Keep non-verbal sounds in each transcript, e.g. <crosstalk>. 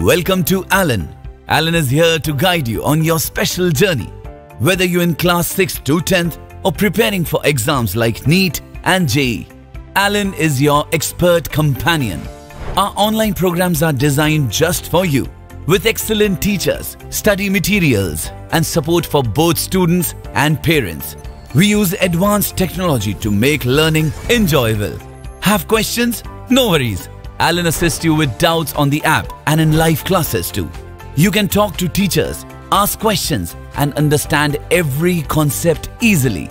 Welcome to Alan. Alan is here to guide you on your special journey. Whether you're in class 6 to 10th or preparing for exams like NEET and JEE, Alan is your expert companion. Our online programs are designed just for you with excellent teachers, study materials and support for both students and parents. We use advanced technology to make learning enjoyable. Have questions? No worries. Alan assists you with doubts on the app and in live classes too. You can talk to teachers, ask questions, and understand every concept easily.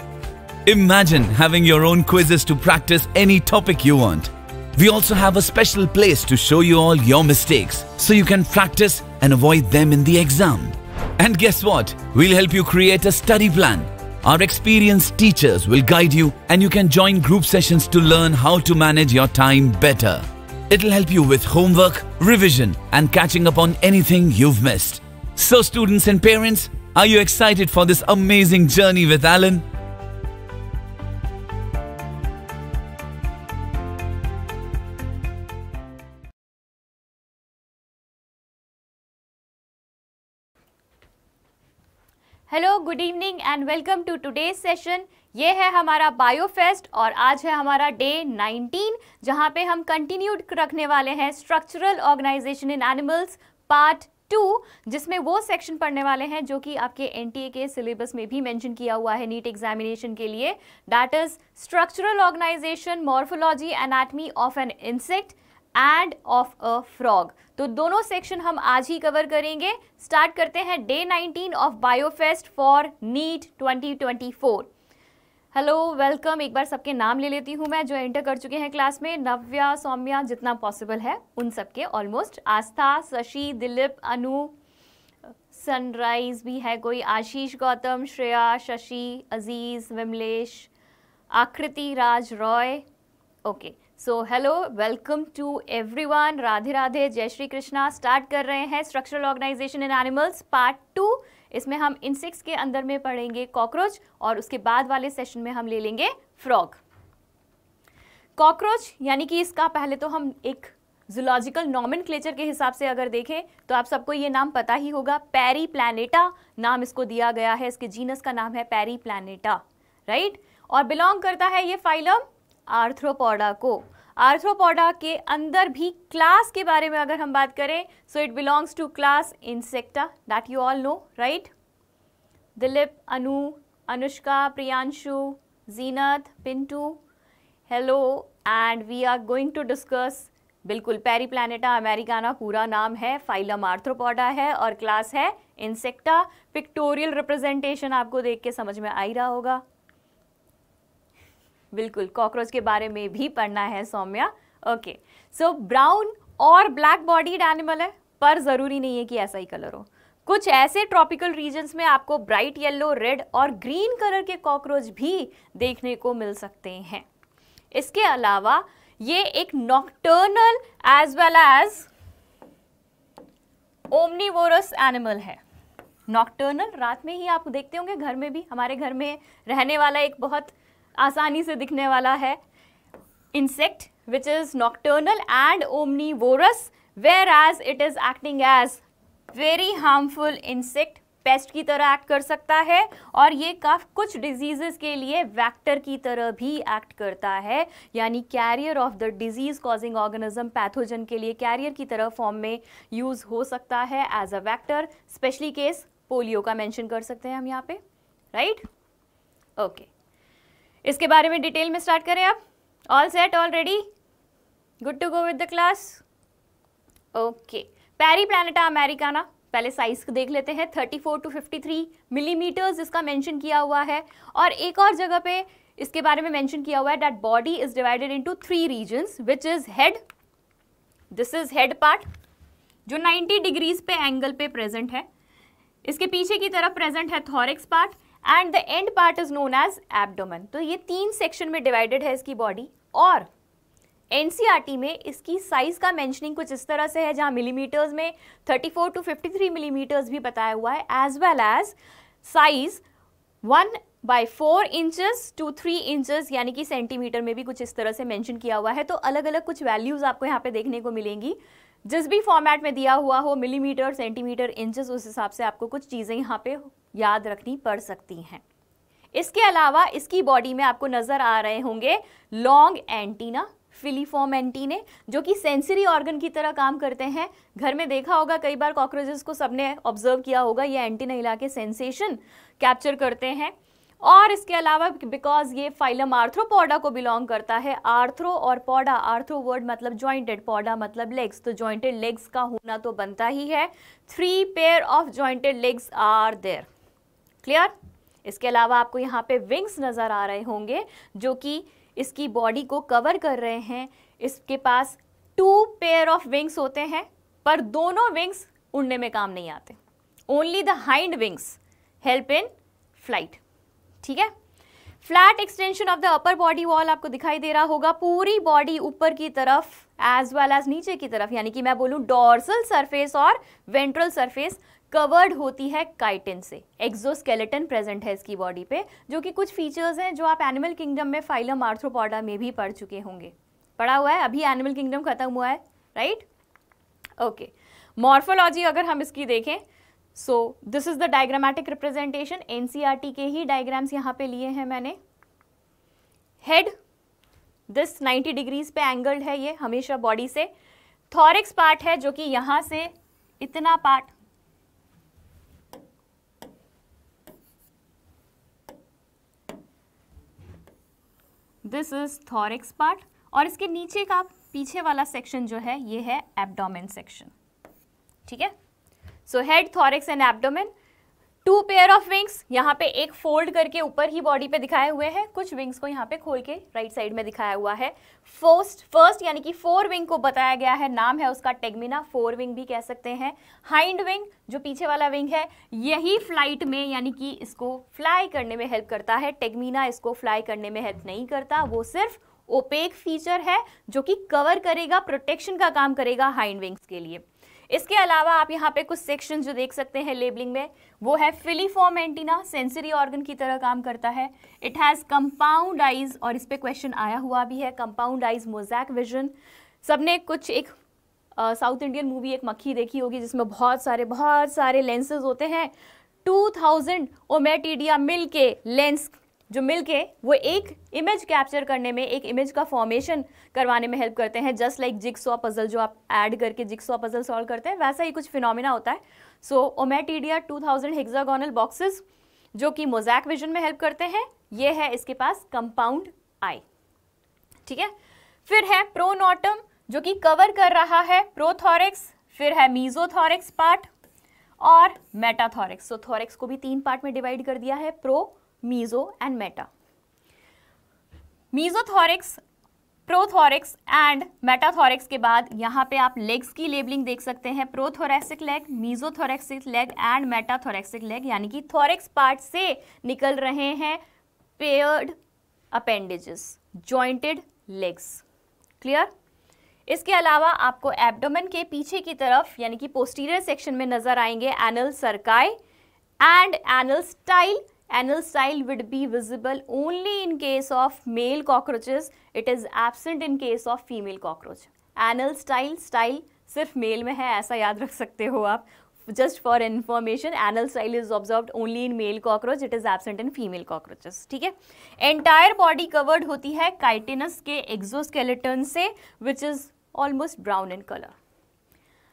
Imagine having your own quizzes to practice any topic you want. We also have a special place to show you all your mistakes so you can practice and avoid them in the exam. And guess what? We'll help you create a study plan. Our experienced teachers will guide you and you can join group sessions to learn how to manage your time better. It'll help you with homework, revision, and catching up on anything you've missed. So, students and parents, are you excited for this amazing journey with Alan? Hello good evening and welcome to today session ये है हमारा बायोफेस्ट और आज है हमारा day 19 जहाँ पे हम कंटिन्यूड रखने वाले हैं structural organisation in animals part two जिसमें वो सेक्शन पढ़ने वाले हैं जो कि आपके एन के सिलेबस में भी मेंशन किया हुआ है नीट एग्जामिनेशन के लिए that is structural organisation morphology anatomy of an insect and of a frog तो दोनों सेक्शन हम आज ही कवर करेंगे स्टार्ट करते हैं day 19 of Biofest for NEET 2024 hello welcome एक बार सबके नाम ले लेती हूँ मैं जो एंटर कर चुके हैं क्लास में नव्या सौम्या जितना पॉसिबल है उन सबके ऑलमोस्ट आस्था शशि दिलीप अनु सनराइज भी है कोई आशीष Gautam Shreya Shashi Aziz Vimlesh Akriti Raj Roy okay okay. So hello welcome to everyone Radhe Radhe जय श्री कृष्णा स्टार्ट कर रहे हैं structural organisation in animals part two इसमें हम इंसेक्ट्स के अंदर में पढ़ेंगे कॉकरोच और उसके बाद वाले सेशन में हम ले लेंगे फ्रॉग कॉकरोच यानी कि इसका पहले तो हम एक जुलॉजिकल नॉमिन के हिसाब से अगर देखें तो आप सबको ये नाम पता ही होगा पैरी प्लानिटा नाम इसको दिया गया है इसके जीनस का नाम है पैरी प्लानिटा राइट और बिलोंग करता है ये फाइलम आर्थ्रोपोडा को आर्थ्रोपोडा के अंदर भी क्लास के बारे में अगर हम बात करें so it belongs to class Insecta that you all know right Dilip Anu Anushka Priyanshu Zeenat Pintu hello and we are going to discuss बिल्कुल पेरी प्लानिटा अमेरिकाना पूरा नाम है फाइलम आर्थ्रोपोडा है और क्लास है इंसेक्टा पिक्टोरियल रिप्रेजेंटेशन आपको देख के समझ में आ ही रहा होगा बिल्कुल कॉकरोच के बारे में भी पढ़ना है सौम्या ओके सो ब्राउन और ब्लैक बॉडीड एनिमल है पर ज़रूरी नहीं है कि ऐसा ही कलर हो कुछ ऐसे ट्रॉपिकल रीजन्स में आपको ब्राइट येलो रेड और ग्रीन कलर के कॉकरोच भी देखने को मिल सकते हैं इसके अलावा ये एक nocturnal as well as omnivorous animal है नॉक्टर्नल रात में ही आप देखते होंगे घर में भी हमारे घर में रहने वाला एक बहुत आसानी से दिखने वाला है insect which is nocturnal and omnivorous whereas it is acting as very harmful insect pest की तरह एक्ट कर सकता है और ये काफ कुछ डिजीजेस के लिए वैक्टर की तरह भी एक्ट करता है यानी carrier of the disease causing organism pathogen के लिए कैरियर की तरह फॉर्म में यूज़ हो सकता है as a vector specially case polio का मेंशन कर सकते हैं हम यहाँ पे राइट ओके okay. इसके बारे में डिटेल में स्टार्ट करें आप all set all ready good to go with the class okay Periplaneta americana पहले साइज देख लेते हैं 34 टू 53 मिलीमीटर्स इसका मेंशन किया हुआ है और एक और जगह पे इसके बारे में मेंशन किया हुआ है that body is divided into three region which is head this is head part जो 90 डिग्रीज पे एंगल पे प्रेजेंट है इसके पीछे की तरफ प्रेजेंट है thorax part and the end part is known as abdomen तो ये तीन सेक्शन में डिवाइडेड है इसकी बॉडी और एनसीईआरटी e में इसकी साइज़ का मैंशनिंग कुछ इस तरह से है जहाँ मिलीमीटर्स में 34 टू 53 मिलीमीटर्स भी बताया हुआ है as well as size one by four inches two three inches यानी कि सेंटीमीटर में भी कुछ इस तरह से मेंशन किया हुआ है तो अलग अलग कुछ वैल्यूज़ आपको यहाँ पे देखने को मिलेंगी जिस भी फॉर्मेट में दिया हुआ हो मिलीमीटर सेंटीमीटर इंचेस उस हिसाब से आपको कुछ चीज़ें यहाँ पे याद रखनी पड़ सकती हैं इसके अलावा इसकी बॉडी में आपको नज़र आ रहे होंगे लॉन्ग एंटीना फिलीफॉर्म एंटीने जो कि सेंसरी ऑर्गन की तरह काम करते हैं घर में देखा होगा कई बार कॉकरोचेस को सबने ऑब्जर्व किया होगा ये एंटीना इलाके सेंसेशन कैप्चर करते हैं और इसके अलावा बिकॉज ये फाइलम आर्थ्रोपोडा को बिलोंग करता है आर्थ्रो और पौडा आर्थ्रो वर्ड मतलब जॉइंटेड पौडा मतलब लेग्स तो जॉइंटेड लेग्स का होना तो बनता ही है three pair of jointed legs are there clear इसके अलावा आपको यहाँ पे विंग्स नज़र आ रहे होंगे जो कि इसकी बॉडी को कवर कर रहे हैं इसके पास टू पेयर ऑफ विंग्स होते हैं पर दोनों विंग्स उड़ने में काम नहीं आते only the hind wings help in flight ठीक है flat extension of the upper body wall आपको दिखाई दे रहा होगा पूरी बॉडी ऊपर की तरफ एज वेल एज नीचे की तरफ यानी कि मैं बोलूँ डॉर्सल सरफेस और वेंट्रल सरफेस कवर्ड होती है काइटिन से एक्सोस्केलेटन प्रेजेंट है इसकी बॉडी पे जो कि कुछ फीचर्स हैं जो आप एनिमल किंगडम में फाइलम आर्थ्रोपोडा में भी पढ़ चुके होंगे पढ़ा हुआ है अभी एनिमल किंगडम खत्म हुआ है राइट ओके मॉर्फोलॉजी अगर हम इसकी देखें so this is the diagrammatic representation NCERT के ही डायग्राम्स यहाँ पे लिए हैं मैंने हेड दिस 90 डिग्रीज पे एंगल्ड है ये हमेशा बॉडी से थॉरिक्स पार्ट है जो कि यहाँ से इतना part this is thorax part और इसके नीचे का पीछे वाला सेक्शन जो है ये है एब्डोमेन सेक्शन ठीक है so head thorax and abdomen two pair of wings यहाँ पे एक फोल्ड करके ऊपर ही बॉडी पे दिखाए हुए हैं कुछ विंग्स को यहाँ पे खोल के राइट right साइड में दिखाया हुआ है फर्स्ट फर्स्ट यानी कि फोर विंग को बताया गया है नाम है उसका टेगमिना फोर विंग भी कह सकते हैं हाइंड विंग जो पीछे वाला विंग है यही फ्लाइट में यानी कि इसको फ्लाई करने में हेल्प करता है टेगमिना इसको फ्लाई करने में हेल्प नहीं करता वो सिर्फ ओपेक फीचर है जो कि कवर करेगा प्रोटेक्शन का काम करेगा हाइंड विंग्स के लिए इसके अलावा आप यहाँ पे कुछ सेक्शन जो देख सकते हैं लेबलिंग में वो है फिलीफॉर्म एंटीना सेंसरी ऑर्गन की तरह काम करता है इट हैज़ कंपाउंड आइज और इस पर क्वेश्चन आया हुआ भी है कंपाउंड आइज मोजैक विजन सबने कुछ एक साउथ इंडियन मूवी एक मक्खी देखी होगी जिसमें बहुत सारे बहुत सारे लेंसेज होते हैं 2000 ओमेटिडिया मिल के लेंस जो मिलके वो एक इमेज कैप्चर करने में एक इमेज का फॉर्मेशन करवाने में हेल्प करते हैं जस्ट लाइक जिक्सवा पजल जो आप ऐड करके जिक्सवा पजल सॉल्व करते हैं वैसा ही कुछ फिनोमिना होता है so ommatidia two thousand hexagonal boxes जो कि मोजैक विजन में हेल्प करते हैं ये है इसके पास कंपाउंड आई ठीक है फिर है प्रोनोटम जो कि कवर कर रहा है प्रोथोरिक्स फिर है मीजोथोरिक्स पार्ट और मेटाथोरिक्स सो so, थोरिक्स को भी तीन पार्ट में डिवाइड कर दिया है pro meso and meta mesothorax prothorax and metathorax के बाद यहाँ पे आप लेग्स की लेबलिंग देख सकते हैं prothoracic leg mesothoracic leg and metathoracic leg यानी कि थोरिक्स पार्ट से निकल रहे हैं paired appendages jointed legs clear इसके अलावा आपको एब्डोमेन के पीछे की तरफ यानी कि पोस्टीरियर सेक्शन में नजर आएंगे anal cerci and anal style anal style would be visible only in case of male cockroaches. It is absent in case of female cockroach. Anal style style सिर्फ मेल में है ऐसा याद रख सकते हो आप just for information anal style is observe only in male cockroach it is absent in female cockroaches ठीक है एंटायर बॉडी कवर्ड होती है काइटिनस के एक्सोस्केलेटन से which is almost brown in colour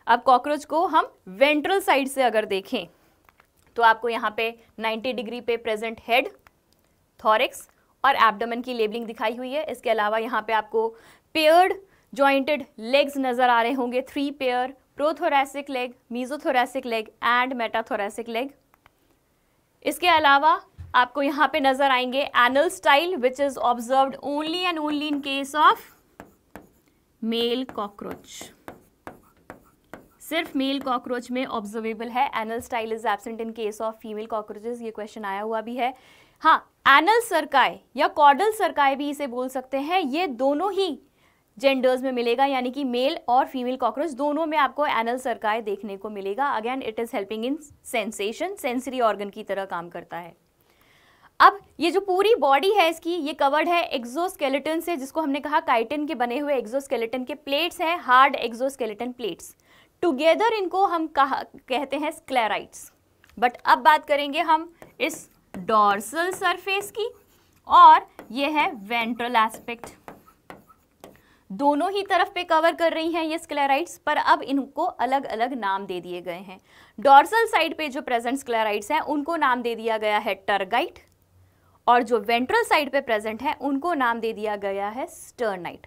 अब कॉकरोच को हम वेंट्रल साइड से अगर देखें तो आपको यहाँ पे 90 डिग्री पे प्रेजेंट हेड थॉरिक्स और एब्डोमेन की लेबलिंग दिखाई हुई है इसके अलावा यहाँ पे आपको पेयर्ड जॉइंटेड लेग्स नज़र आ रहे होंगे three pair prothoracic leg mesothoracic leg and metathoracic leg इसके अलावा आपको यहाँ पे नज़र आएंगे anal style which is observe only and only in case of male cockroach सिर्फ मेल कॉकरोच में ऑब्जर्वेबल है anal style is absent in case of female cockroaches ये क्वेश्चन आया हुआ भी है हाँ एनल सरकाय या कॉडल सरकाय भी इसे बोल सकते हैं ये दोनों ही जेंडर्स में मिलेगा यानी कि मेल और फीमेल कॉकरोच दोनों में आपको एनल सरकाय देखने को मिलेगा again it is helping in sensation sensory organ की तरह काम करता है अब ये जो पूरी बॉडी है इसकी ये कवर्ड है एक्जोस्केलेटन से जिसको हमने कहा काइटिन के बने हुए एक्जोस्केलेटन के प्लेट्स हैं हार्ड एक्जोस्केलेटन प्लेट्स टुगेदर इनको हम कहा कहते हैं स्क्लेराइट्स बट अब बात करेंगे हम इस डॉर्सल सरफेस की और ये है वेंट्रल एस्पेक्ट दोनों ही तरफ पे कवर कर रही हैं ये स्क्लेराइट्स पर अब इनको अलग अलग नाम दे दिए गए हैं डॉर्सल साइड पे जो प्रेजेंट स्क्लेराइट्स हैं उनको नाम दे दिया गया है टर्गाइट और जो वेंट्रल साइड पे प्रेजेंट हैं उनको नाम दे दिया गया है स्टर्नाइट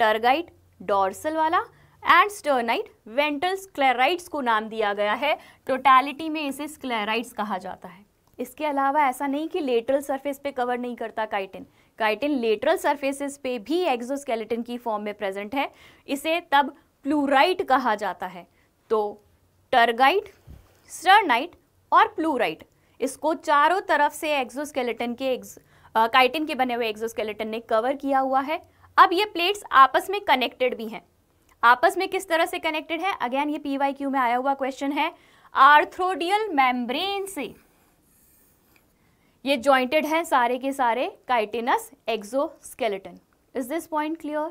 टर्गाइट डॉर्सल वाला एंड स्टर्नाइट वेंटल स्क्लेराइड्स को नाम दिया गया है टोटैलिटी में इसे स्क्लेराइड्स कहा जाता है इसके अलावा ऐसा नहीं कि लेटरल सरफेस पे कवर नहीं करता काइटिन काइटिन लेटरल सरफेसेस पे भी एक्सोस्केलेटन की फॉर्म में प्रेजेंट है इसे तब प्लूराइट कहा जाता है तो टर्गाइट स्टर्नाइट और प्लूराइट इसको चारों तरफ से एक्सोस्केलेटन के एक्स काइटिन के बने हुए एक्सोस्केलेटन ने कवर किया हुआ है अब ये प्लेट्स आपस में कनेक्टेड भी हैं आपस में किस तरह से कनेक्टेड है अगेन ये पी वाई क्यू में आया हुआ क्वेश्चन है आर्थ्रोडियल मेम्ब्रेन से ये जॉइंटेड है सारे के सारे chitinous exoskeleton is this point clear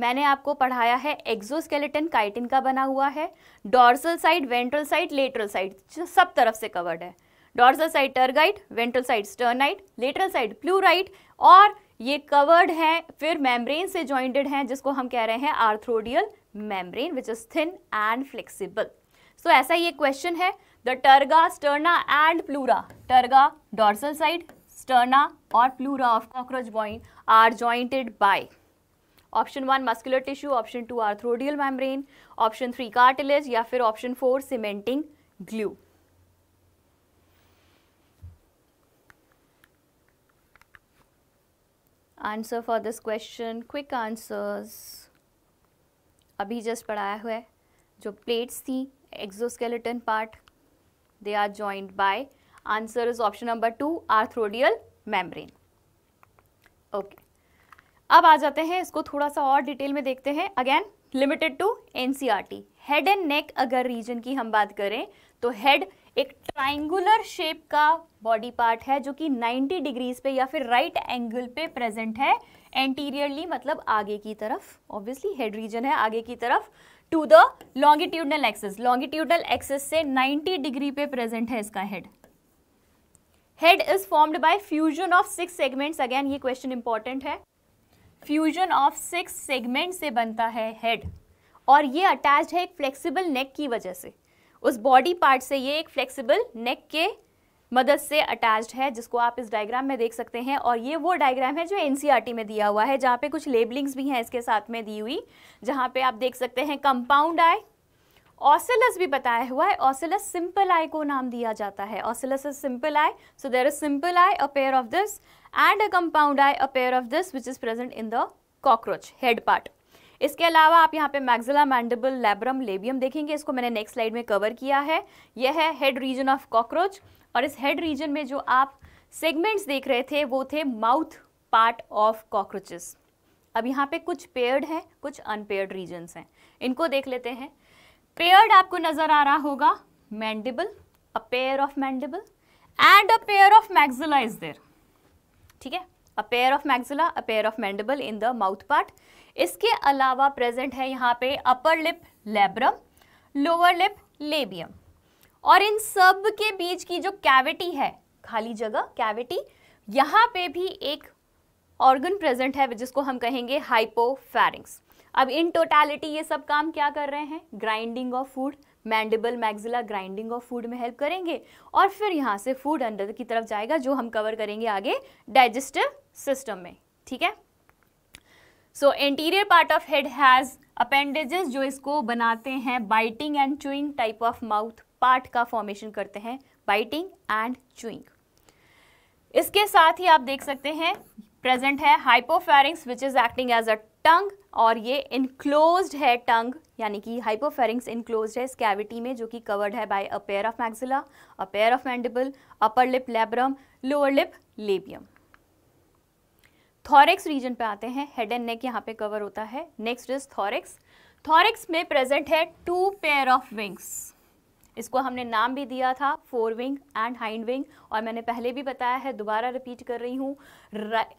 मैंने आपको पढ़ाया है एक्सोस्केलेटन काइटिन का बना हुआ है dorsal side ventral side lateral side सब तरफ से कवर्ड है dorsal side tergite ventral side sternite lateral side pleurite और ये कवर्ड है फिर मेम्ब्रेन से जॉइंटेड है जिसको हम कह रहे हैं arthrodial membrane which is thin and flexible so ऐसा ही एक क्वेश्चन है the terga sterna and pleura terga dorsal side sterna और प्लूरा ऑफ कॉकरोच बॉइन are jointed by option one muscular tissue option two arthrodial membrane option three cartilage या फिर option four cementing glue answer for this question quick answers अभी just पढ़ाया हुआ है जो plates थी exoskeleton part they are joined by answer is option number two arthrodial membrane okay अब आ जाते हैं इसको थोड़ा सा और डिटेल में देखते हैं again limited to NCERT head and neck अगर रीजन की हम बात करें तो हेड एक ट्राइंगुलर शेप का बॉडी पार्ट है जो कि 90 डिग्रीज पे या फिर राइट right एंगल पे प्रेजेंट है एंटीरियरली मतलब आगे की तरफ ऑब्वियसली हेड रीजन है आगे की तरफ to the longitudinal axis longitudinal axis से 90 डिग्री पे प्रेजेंट है इसका head head is formed by fusion of six segments again ये क्वेश्चन इंपॉर्टेंट है फ्यूजन ऑफ सिक्स सेगमेंट से बनता है हेड और ये अटैच्ड है एक फ्लेक्सिबल नेक की वजह से उस बॉडी पार्ट से ये एक फ्लेक्सिबल नेक के मदद से अटैच्ड है जिसको आप इस डायग्राम में देख सकते हैं और ये वो डायग्राम है जो एन e में दिया हुआ है जहाँ पे कुछ लेबलिंग्स भी हैं इसके साथ में दी हुई जहाँ पे आप देख सकते हैं कंपाउंड आय ऑसिलस भी बताया हुआ है ऑसिलस सिंपल आई को नाम दिया जाता है ocellus is simple eye so there is simple eye a pair of this and a compound eye a pair of this which is present in the cockroach head part इसके अलावा आप यहाँ पे मैग्जिला मैंडेबल लेब्रम लेबियम देखेंगे इसको मैंने next slide में cover किया है यह है हेड रीजन ऑफ कॉकरोच और इस हेड रीजन में जो आप सेगमेंट्स देख रहे थे वो थे माउथ पार्ट ऑफ कॉकरोचेस अब यहाँ पे कुछ पेयर्ड हैं कुछ अनपेयर्ड रीजन्स हैं इनको देख लेते हैं पेयर्ड आपको नज़र आ रहा होगा mandible a pair of mandible and a pair of maxilla is there ठीक है a pair of maxilla a pair of mandible in the mouth part इसके अलावा प्रेजेंट है यहाँ पे upper lip labrum lower lip labium और इन सब के बीच की जो कैविटी है खाली जगह कैविटी यहाँ पे भी एक ऑर्गन प्रेजेंट है जिसको हम कहेंगे हाइपोफेरिंग्स अब इन टोटैलिटी ये सब काम क्या कर रहे हैं grinding of food mandible maxilla grinding of food में हेल्प करेंगे और फिर यहाँ से फूड अंडर की तरफ जाएगा जो हम कवर करेंगे आगे डाइजेस्टिव सिस्टम में ठीक है so interior part of head has appendages जो इसको बनाते हैं biting and chewing type of mouth part का फॉर्मेशन करते हैं बाइटिंग एंड चुइंग इसके साथ ही आप देख सकते हैं प्रेजेंट है hypopharynx which is acting as a tongue और ये इनक्लोज है टंग यानी कि हाइपोफेरिंग्स इनक्लोज है इस कैविटी में जो कि कवर्ड है by a pair of maxilla a pair of mandible upper lip labrum lower lip labium thorax region पे आते हैं हेड एंड नेक यहाँ पे कवर होता है नेक्स्ट इज थॉरेक्स थॉरेक्स में प्रेजेंट है टू पेयर ऑफ विंग्स इसको हमने नाम भी दिया था fore wing and hind wing और मैंने पहले भी बताया है दोबारा रिपीट कर रही हूँ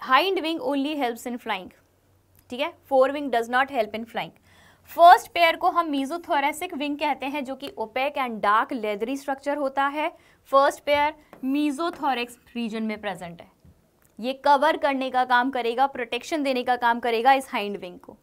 hind wing only helps in flying ठीक है fore wing does not help in flying first pair को हम मीजोथोरेसिक विंग कहते हैं जो कि opaque and dark leathery structure होता है फर्स्ट पेयर मीजोथोरेक्स रीजन में प्रेजेंट है ये कवर करने का काम करेगा प्रोटेक्शन देने का काम करेगा इस हाइंड विंग को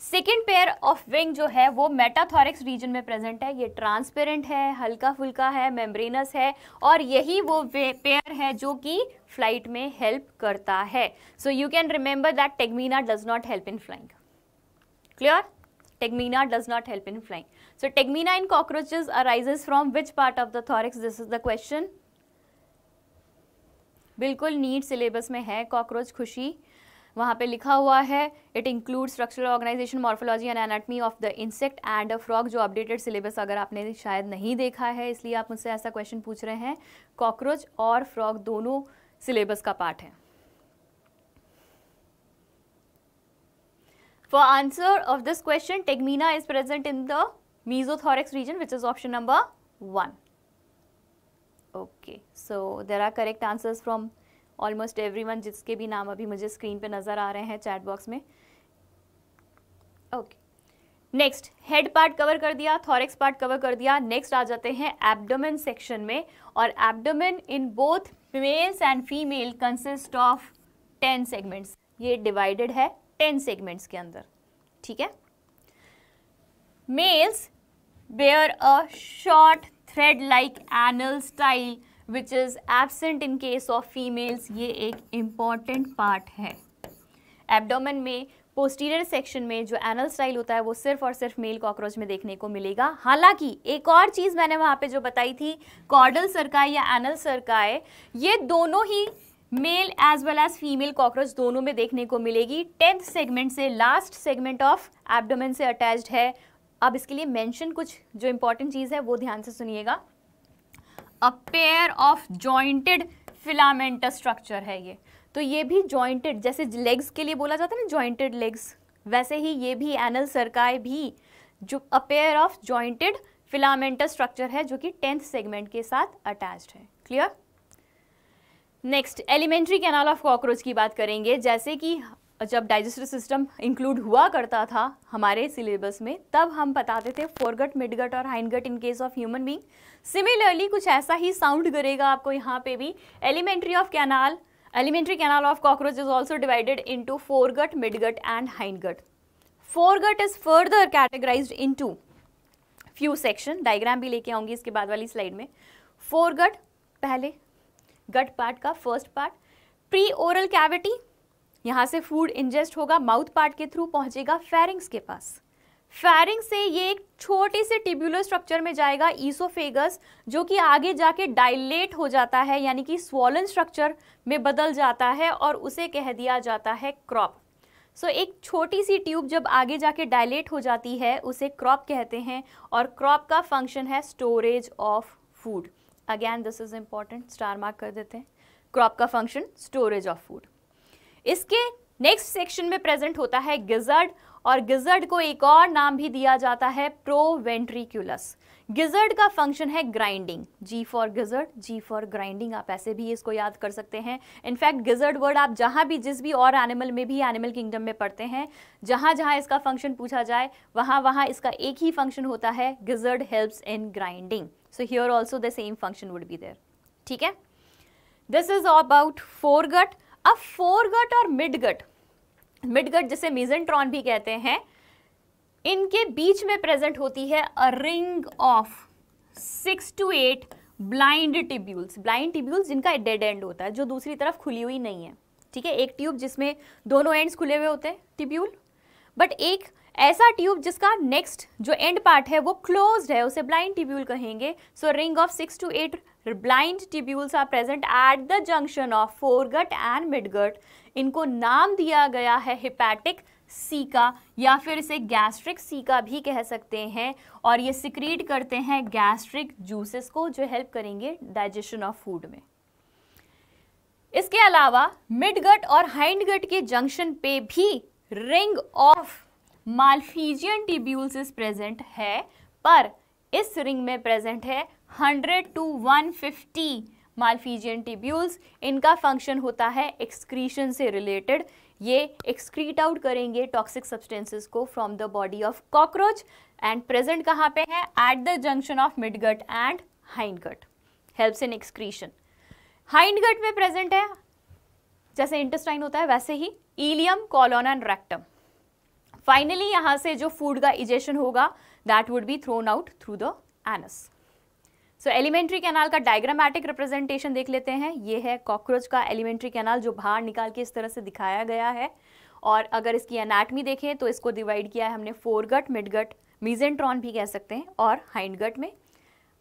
सेकेंड पेयर ऑफ विंग जो है वो मेटाथॉरिक्स रीजन में प्रेजेंट है ये ट्रांसपेरेंट है हल्का फुल्का है मेम्ब्रेनस है और यही वो पेयर है जो कि फ्लाइट में हेल्प करता है so you can remember that tegmina does not help in flying clear tegmina does not help in flying so tegmina in cockroaches arises from which part of the thorax this is the question बिल्कुल NEET syllabus में है cockroach खुशी वहाँ पे लिखा हुआ है it include structural organisation morphology and anatomy of the insect and a frog जो अपडेटेड सिलेबस अगर आपने शायद नहीं देखा है इसलिए आप मुझसे ऐसा क्वेश्चन पूछ रहे हैं कॉकरोच और फ्रॉग दोनों सिलेबस का पार्ट है for answer of this question tegmina is present in the mesothorax region which is option number one okay so there are correct answers from almost everyone जिसके भी नाम अभी मुझे स्क्रीन पे नज़र आ रहे हैं चैट बॉक्स में okay next head part cover कर दिया थॉरेक्स पार्ट कवर कर दिया नेक्स्ट आ जाते हैं एब्डोमेन सेक्शन में और abdomen in both males and female consist of ten segments ये डिवाइडेड है टेन सेगमेंट्स के अंदर ठीक है males bear a short thread like anal style which is absent in case of females ये एक इम्पॉर्टेंट पार्ट है एबडोमन में पोस्टीरियर सेक्शन में जो एनल स्टाइल होता है वो सिर्फ और सिर्फ मेल कॉकरोच में देखने को मिलेगा हालांकि एक और चीज़ मैंने वहाँ पे जो बताई थी कॉर्डल सरकाए या एनल सरकाए ये दोनों ही male as well as female cockroach दोनों में देखने को मिलेगी टेंथ सेगमेंट से लास्ट सेगमेंट ऑफ एबडोमन से अटैच्ड है अब इसके लिए मेंशन कुछ जो इंपॉर्टेंट चीज़ है वो ध्यान से सुनिएगा a pair of jointed filamentous structure है ये तो ये भी जॉइंटेड जैसे लेग्स के लिए बोला जाता है ना जॉइंटेड लेग्स वैसे ही ये भी एनल सरकाय भी जो a pair of jointed filamentous structure है जो कि टेंथ सेगमेंट के साथ अटैच्ड है clear next alimentary canal of cockroach की बात करेंगे जैसे कि जब डाइजेस्टिव सिस्टम इंक्लूड हुआ करता था हमारे सिलेबस में तब हम बताते थे फोरगट मिडगट और hindgut in case of human being similarly कुछ ऐसा ही साउंड करेगा आपको यहाँ पे भी alimentary of canal alimentary canal of cockroach is also divided into foregut midgut and hindgut foregut is further categorise into few section diagram भी लेके आऊंगी इसके बाद वाली स्लाइड में फोरगट पहले गट पार्ट का first part pre oral cavity यहाँ से फूड इंजेस्ट होगा माउथ पार्ट के थ्रू पहुँचेगा फेरिंग्स के पास फेरिंग से ये एक छोटे से टिब्यूलर स्ट्रक्चर में जाएगा ईसोफेगस जो कि आगे जाके डायलेट हो जाता है यानी कि स्वॉलन स्ट्रक्चर में बदल जाता है और उसे कह दिया जाता है क्रॉप सो so, एक छोटी सी ट्यूब जब आगे जाके डायलेट हो जाती है उसे क्रॉप कहते हैं और क्रॉप का फंक्शन है storage of food again this is important star mark कर देते हैं क्रॉप का फंक्शन स्टोरेज ऑफ फूड इसके नेक्स्ट सेक्शन में प्रेजेंट होता है गिजर्ड और गिजर्ड को एक और नाम भी दिया जाता है प्रोवेंट्रिक्यूलस गिजर्ड का फंक्शन है grinding G for gizzard G for grinding आप ऐसे भी इसको याद कर सकते हैं इनफैक्ट गिजर्ड वर्ड आप जहां भी जिस भी और एनिमल में भी एनिमल किंगडम में पढ़ते हैं जहां जहां इसका फंक्शन पूछा जाए वहां वहां इसका एक ही फंक्शन होता है gizzard help in grinding so here also the same function would be there ठीक है this is about foregut अब फोरगट और मिडगट मिडगट जिसे मिजेंट्रॉन भी कहते हैं इनके बीच में प्रेजेंट होती है a ring of six to eight blind tubules blind tubules जिनका डेड एंड होता है जो दूसरी तरफ खुली हुई नहीं है ठीक है एक ट्यूब जिसमें दोनों एंड्स खुले हुए होते हैं टिब्यूल बट एक ऐसा ट्यूब जिसका नेक्स्ट जो एंड पार्ट है वो क्लोज्ड है उसे ब्लाइंड ट्यूब्यूल कहेंगे so ring of six to eight blind tubules are present at the junction of foregut and midgut इनको नाम दिया गया है हिपैटिक सीका या फिर इसे गैस्ट्रिक सीका भी कह सकते हैं और ये सिक्रीट करते हैं गैस्ट्रिक जूसेस को जो हेल्प करेंगे डाइजेशन ऑफ फूड में इसके अलावा मिडगट और हाइंडगट के जंक्शन पे भी ring of Malpighian tubules is present है पर इस रिंग में प्रेजेंट है 100 टू 150 मालफीजियन टिब्यूल्स इनका फंक्शन होता है एक्सक्रीशन से रिलेटेड ये एक्सक्रीट आउट करेंगे टॉक्सिक सब्सटेंसेस को from the body of cockroach and present कहाँ पे है at the junction of midgut and hindgut helps in excretion hindgut में प्रेजेंट है जैसे इंटेस्टाइन होता है वैसे ही ileum colon and rectum finally यहाँ से जो फूड का इजेशन होगा that would be thrown out through the anus so alimentary canal का डायग्रामेटिक रिप्रेजेंटेशन देख लेते हैं ये है कॉकरोच का एलिमेंट्री कैनाल जो बाहर निकाल के इस तरह से दिखाया गया है और अगर इसकी एनाटमी देखें तो इसको डिवाइड किया है हमने फोर गट मिड गट मीजेंट्रॉन भी कह सकते हैं और हाइंड गट में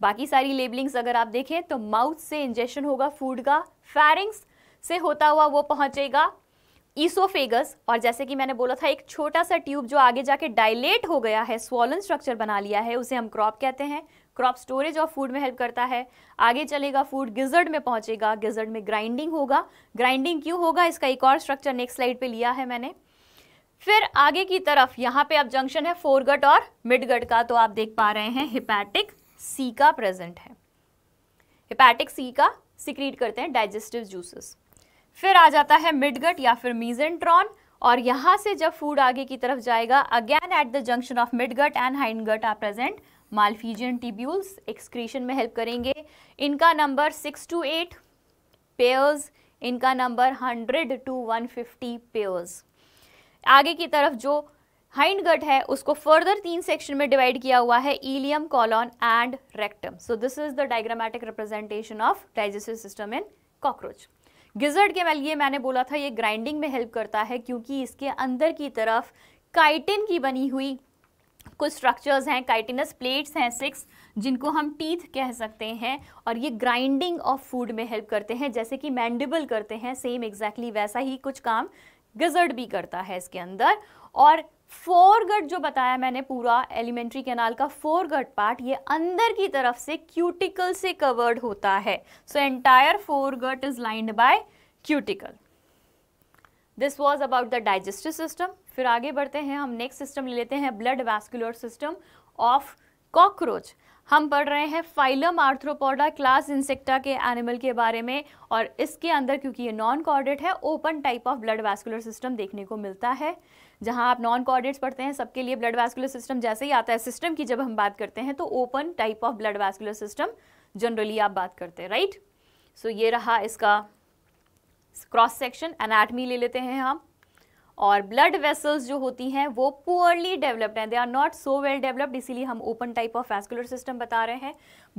बाकी सारी लेबलिंग्स अगर आप देखें तो माउथ से इंजेक्शन होगा फूड का फैरिंग्स से होता हुआ वो पहुंचेगा ईसोफेगस और जैसे कि मैंने बोला था एक छोटा सा ट्यूब जो आगे जाके डायलेट हो गया है स्वॉलन स्ट्रक्चर बना लिया है उसे हम क्रॉप कहते हैं क्रॉप स्टोरेज ऑफ फूड में हेल्प करता है आगे चलेगा फूड गिजर्ड में पहुंचेगा गिजर्ड में ग्राइंडिंग होगा ग्राइंडिंग क्यों होगा इसका एक और स्ट्रक्चर नेक्स्ट स्लाइड पे लिया है मैंने फिर आगे की तरफ यहाँ पे अब जंक्शन है फोरगट और मिडगट का तो आप देख पा रहे हैं हिपैटिक सी का प्रेजेंट है हिपैटिक सी का सिक्रीट करते हैं डाइजेस्टिव जूसेस फिर आ जाता है मिडगट या फिर मीजेंट्रॉन और यहाँ से जब फूड आगे की तरफ जाएगा again at the junction of midgut and hindgut are present Malpighian tubules excretion में हेल्प करेंगे इनका number six to eight pairs इनका number hundred to one fifty pairs आगे की तरफ जो हाइंड गट है उसको फर्दर तीन सेक्शन में डिवाइड किया हुआ है ileum colon and rectum so this is the diagrammatic representation of digestive system in cockroach gizzard के ये मैंने बोला था ये ग्राइंडिंग में हेल्प करता है क्योंकि इसके अंदर की तरफ काइटिन की बनी हुई कुछ स्ट्रक्चर्स हैं काइटिनस प्लेट्स हैं सिक्स जिनको हम टीथ कह सकते हैं और ये ग्राइंडिंग ऑफ फूड में हेल्प करते हैं जैसे कि मैंडिबल करते हैं सेम एग्जैक्टली exactly वैसा ही कुछ काम गिजर्ड भी करता है इसके अंदर और फोरगट जो बताया मैंने पूरा एलिमेंट्री कैनाल का फोरगट पार्ट ये अंदर की तरफ से क्यूटिकल से कवर्ड होता है so entire foregut is lined by cuticle this was about the digestive system फिर आगे बढ़ते हैं हम नेक्स्ट सिस्टम ले लेते हैं blood vascular system of cockroach हम पढ़ रहे हैं फाइलम आर्थ्रोपोडा क्लास इंसेक्टा के एनिमल के बारे में और इसके अंदर क्योंकि ये नॉन कॉर्डेट है open type of blood vascular system देखने को मिलता है जहां आप नॉन कॉर्डेट्स पढ़ते हैं सबके लिए ब्लड वैस्कुलर सिस्टम जैसे ही आता है सिस्टम की जब हम बात करते हैं तो open type of blood vascular system generally आप बात करते हैं राइट सो ये रहा इसका क्रॉस सेक्शन एनाटमी ले लेते हैं हम और ब्लड वेसल्स जो होती हैं वो पुअरली डेवलप्ड हैं they are not so well developed इसीलिए हम open type of vascular system बता रहे हैं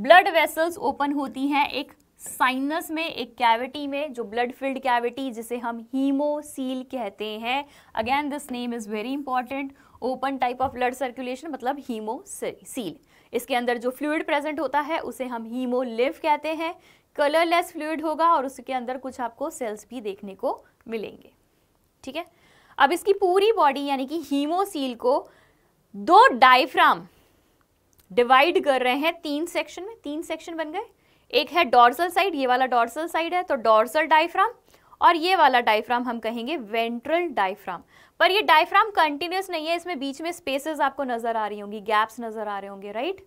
ब्लड वेसल्स ओपन होती हैं एक साइनस में एक कैविटी में जो ब्लड फिल्ड कैविटी जिसे हम हीमोसील कहते हैं again this name is very important open type of blood circulation मतलब हीमोसील इसके अंदर जो फ्लूड प्रेजेंट होता है उसे हम हीमोलिव कहते हैं कलरलेस फ्लूड होगा और उसके अंदर कुछ आपको सेल्स भी देखने को मिलेंगे ठीक है अब इसकी पूरी बॉडी यानी कि हीमोसील को दो डायफ्राम डिवाइड कर रहे हैं तीन सेक्शन में तीन सेक्शन बन गए एक है डॉर्सल साइड ये वाला डॉर्सल साइड है तो डॉर्सल डायफ्राम और ये वाला डायफ्राम हम कहेंगे वेंट्रल डायफ्राम पर ये डायफ्राम कंटिन्यूस नहीं है इसमें बीच में स्पेसेस आपको नजर आ रही होंगी गैप्स नजर आ रहे होंगे राइट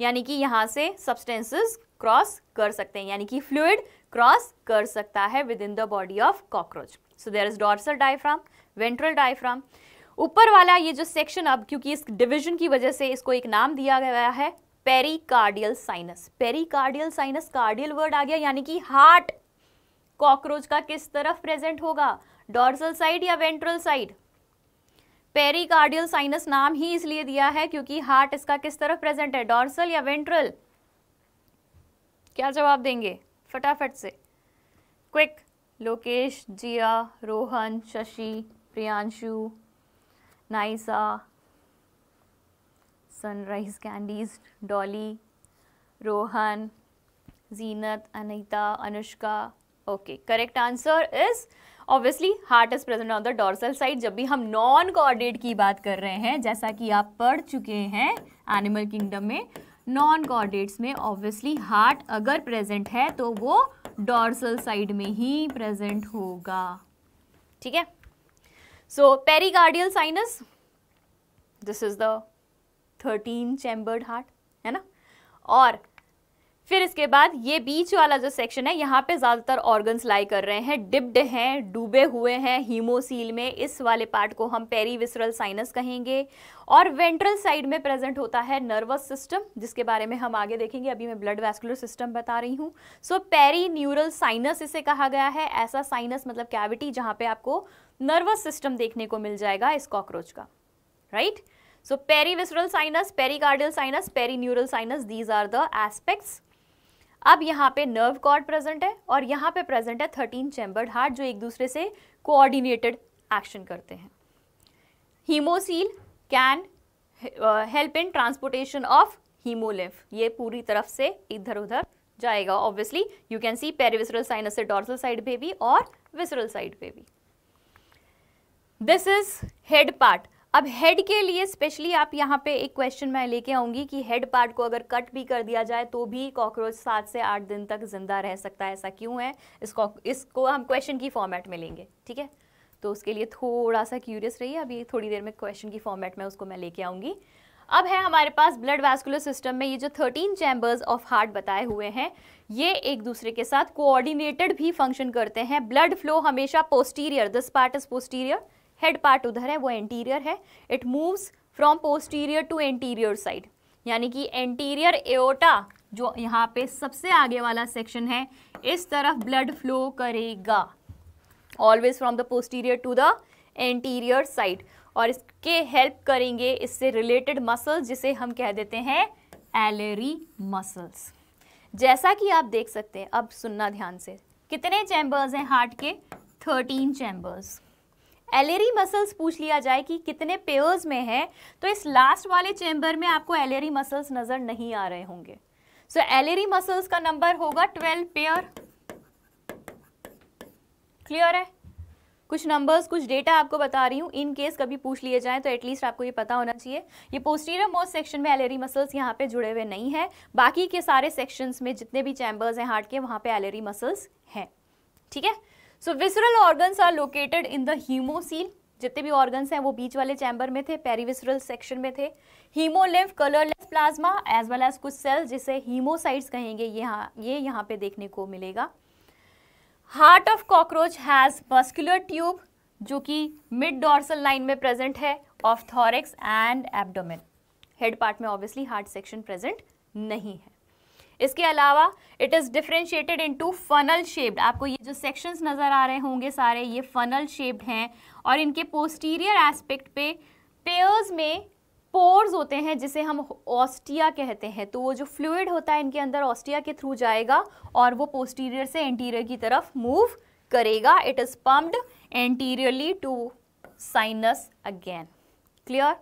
यानी कि यहां से सब्सटेंसेस क्रॉस कर सकते हैं यानी कि फ्लूड क्रॉस कर सकता है within the body of cockroach so there is dorsal diaphragm ventral diaphragm ऊपर वाला ये जो सेक्शन अब क्योंकि इस डिवीजन की वजह से इसको एक नाम दिया गया है pericardial sinus pericardial sinus cardial word आ गया यानी कि हार्ट कॉकरोच का किस तरफ प्रेजेंट होगा डॉर्सल साइड या वेंट्रल साइड पेरिकार्डियल साइनस नाम ही इसलिए दिया है क्योंकि हार्ट इसका किस तरफ प्रेजेंट है डॉर्सल या वेंट्रल क्या जवाब देंगे फटाफट से quick Lokesh Jiya Rohan Shashi Priyanshu Naisa Sunrise Candies Dolly Rohan Zeenat Anita Anushka okay correct answer is obviously heart is present on the dorsal side जब भी हम नॉन कॉर्डेट की बात कर रहे हैं जैसा कि आप पढ़ चुके हैं एनिमल किंगडम में नॉन कॉर्डेट्स में ऑब्वियसली हार्ट अगर प्रेजेंट है तो वो डॉर्सल साइड में ही प्रेजेंट होगा ठीक है so peri sinus this is the thirteen chambered heart है ना और फिर इसके बाद ये बीच वाला जो सेक्शन है यहाँ पे ज़्यादातर ऑर्गन्स लाई कर रहे हैं डिप्ड हैं डूबे हुए हैं हीमोसील में इस वाले पार्ट को हम पेरीविसरल साइनस कहेंगे और वेंट्रल साइड में प्रेजेंट होता है नर्वस सिस्टम जिसके बारे में हम आगे देखेंगे अभी मैं ब्लड वैस्कुलर सिस्टम बता रही हूँ सो पेरी न्यूरल साइनस इसे कहा गया है ऐसा साइनस मतलब कैविटी जहाँ पर आपको नर्वस सिस्टम देखने को मिल जाएगा इस कॉकरोच का right right? So perivisceral sinus, pericardial sinus, perineural sinus these are the aspects. अब यहाँ पे नर्व कॉर्ड प्रेजेंट है और यहाँ पे प्रेजेंट है थर्टीन चैम्बर्ड हार्ट जो एक दूसरे से कोऑर्डिनेटेड एक्शन करते हैं haemocoel can help in transportation of haemolymph ये पूरी तरफ से इधर उधर जाएगा obviously you can see perivisceral sinus से डॉर्सल साइड पे भी और विसरल साइड पे भी दिस इज हेड पार्ट अब हेड के लिए स्पेशली आप यहाँ पे एक क्वेश्चन मैं लेके आऊंगी कि हेड पार्ट को अगर कट भी कर दिया जाए तो भी कॉकरोच सात से आठ दिन तक जिंदा रह सकता है ऐसा क्यों है इसको इसको हम क्वेश्चन की फॉर्मेट में लेंगे ठीक है तो उसके लिए थोड़ा सा क्यूरियस रहिए अभी थोड़ी देर में क्वेश्चन की फॉर्मेट में उसको मैं लेके आऊँगी अब है हमारे पास ब्लड वैस्कुलर सिस्टम में ये जो थर्टीन चैम्बर्स ऑफ हार्ट बताए हुए हैं ये एक दूसरे के साथ कोऑर्डिनेटेड भी फंक्शन करते हैं ब्लड फ्लो हमेशा posterior this part is posterior head part उधर है वो एंटीरियर है it moves from posterior to anterior side यानी कि एंटीरियर एओटा जो यहाँ पे सबसे आगे वाला सेक्शन है इस तरफ ब्लड फ्लो करेगा always from the posterior to the anterior side और इसके हेल्प करेंगे इससे रिलेटेड मसल्स जिसे हम कह देते हैं एलेरी मसल्स जैसा कि आप देख सकते हैं अब सुनना ध्यान से कितने चैम्बर्स हैं हार्ट के थर्टीन चैम्बर्स एलेरी मसल्स पूछ लिया जाए कि कितने पेयर्स में है तो इस लास्ट वाले चैम्बर में आपको एलेरी मसल्स नज़र नहीं आ रहे होंगे सो एलेरी मसल्स का नंबर होगा ट्वेल्व पेयर क्लियर है कुछ नंबर्स कुछ डेटा आपको बता रही हूँ इन केस कभी पूछ लिए जाए तो एटलीस्ट आपको ये पता होना चाहिए ये पोस्टीरियर मोस्ट सेक्शन में एलेरी मसल्स यहाँ पे जुड़े हुए नहीं है बाकी के सारे सेक्शंस में जितने भी चैम्बर्स हैं हार्ट के वहाँ पे एलेरी मसल्स हैं ठीक है so visceral organs are located in the haemocoel जितने भी ऑर्गन्स हैं वो बीच वाले चैम्बर में थे पेरीविसरल सेक्शन में थे haemolymph colourless plasma as well as कुछ सेल जिसे हीमोसाइट्स कहेंगे यहाँ ये यहाँ पे देखने को मिलेगा heart of cockroach has muscular tube जो कि मिड डॉर्सल लाइन में प्रेजेंट है of thorax and abdomen head part में ऑब्वियसली हार्ट सेक्शन प्रेजेंट नहीं है इसके अलावा it is differentiated into funnel shaped आपको ये जो सेक्शंस नज़र आ रहे होंगे सारे ये फनल शेप्ड हैं और इनके पोस्टीरियर एस्पेक्ट पे पेयर्स में पोर्स होते हैं जिसे हम ऑस्टिया कहते हैं तो वो जो फ्लूड होता है इनके अंदर ऑस्टिया के थ्रू जाएगा और वो पोस्टीरियर से एंटीरियर की तरफ मूव करेगा it is pumped anteriorly to sinus again clear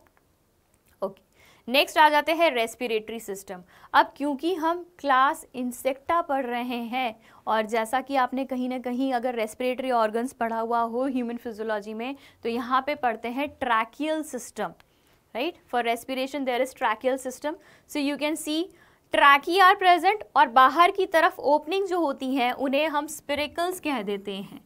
next आ जाते हैं रेस्पिरेटरी सिस्टम अब क्योंकि हम क्लास इंसेक्टा पढ़ रहे हैं और जैसा कि आपने कहीं ना कहीं अगर रेस्पिरेटरी ऑर्गन्स पढ़ा हुआ हो ह्यूमन फिजोलॉजी में तो यहाँ पे पढ़ते हैं tracheal system right for respiration there is tracheal system so you can see trachea are present और बाहर की तरफ ओपनिंग जो होती हैं उन्हें हम स्पिरिकल्स कह देते हैं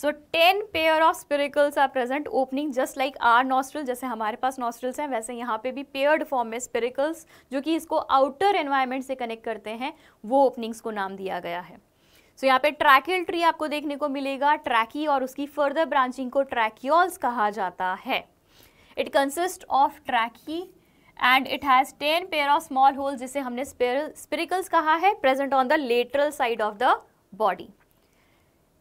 so ten pair of spiracles are present opening just like our nostril जैसे हमारे पास नॉस्ट्रल्स हैं वैसे यहाँ पे भी पेयर्ड फॉर्म में स्पिरिकल्स जो कि इसको आउटर एनवायरमेंट से कनेक्ट करते हैं वो ओपनिंग्स को नाम दिया गया है सो so, यहाँ पे ट्रैकियल ट्री आपको देखने को मिलेगा ट्रैकी और उसकी फर्दर ब्रांचिंग को ट्रैक्योल्स कहा जाता है it consist of trachea and it has ten pair of small hole जिसे हमने स्पिरिकल्स कहा है present on the lateral side of the body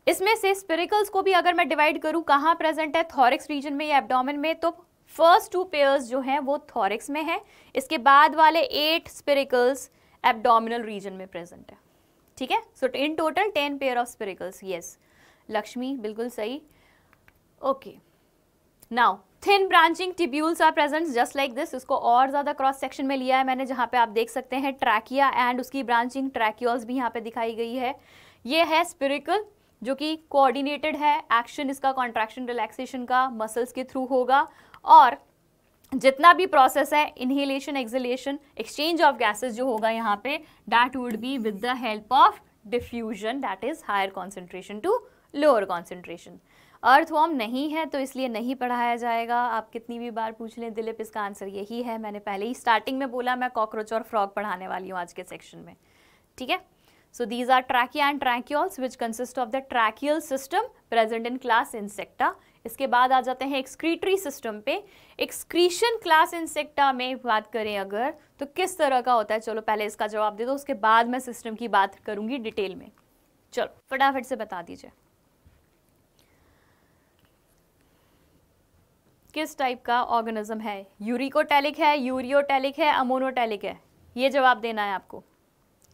इसमें से स्पिरिकल्स को भी अगर मैं डिवाइड करूँ कहाँ प्रेजेंट है थॉरिक्स रीजन में या एबडोमिन में तो फर्स्ट टू पेयर्स जो हैं वो थॉरिक्स में है इसके बाद वाले एट स्पिरिकल्स एबडोमिनल रीजन में प्रेजेंट है ठीक है so in total ten pair of spiracles yes Lakshmi बिल्कुल सही okay now thin branching tubules are present just like this उसको और ज़्यादा क्रॉस सेक्शन में लिया है मैंने जहाँ पे आप देख सकते हैं ट्रैकिया एंड उसकी ब्रांचिंग ट्रैक्यूल्स भी यहाँ पे दिखाई गई है ये है स्पिरिकल जो कि कोऑर्डिनेटेड है एक्शन इसका कॉन्ट्रैक्शन रिलैक्सेशन का मसल्स के थ्रू होगा और जितना भी प्रोसेस है inhalation exhalation exchange of gases जो होगा यहाँ पे that would be with the help of diffusion that is higher concentration to lower concentration earthworm नहीं है तो इसलिए नहीं पढ़ाया जाएगा आप कितनी भी बार पूछ लें दिलीप इसका आंसर यही है मैंने पहले ही स्टार्टिंग में बोला मैं कॉकरोच और फ्रॉग पढ़ाने वाली हूँ आज के सेक्शन में ठीक है So these are trachea and tracheoles which consist of the tracheal system present in class insecta. इसके बाद आ जाते हैं एक्सक्रीटरी सिस्टम पे एक्सक्रीशन क्लास इंसेक्टा में बात करें अगर तो किस तरह का होता है चलो पहले इसका जवाब दे दो उसके बाद मैं सिस्टम की बात करूंगी डिटेल में चलो फटाफट से बता दीजिए किस टाइप का ऑर्गेनिज्म है यूरिकोटेलिक है यूरियोटेलिक है अमोनोटेलिक है ये जवाब देना है आपको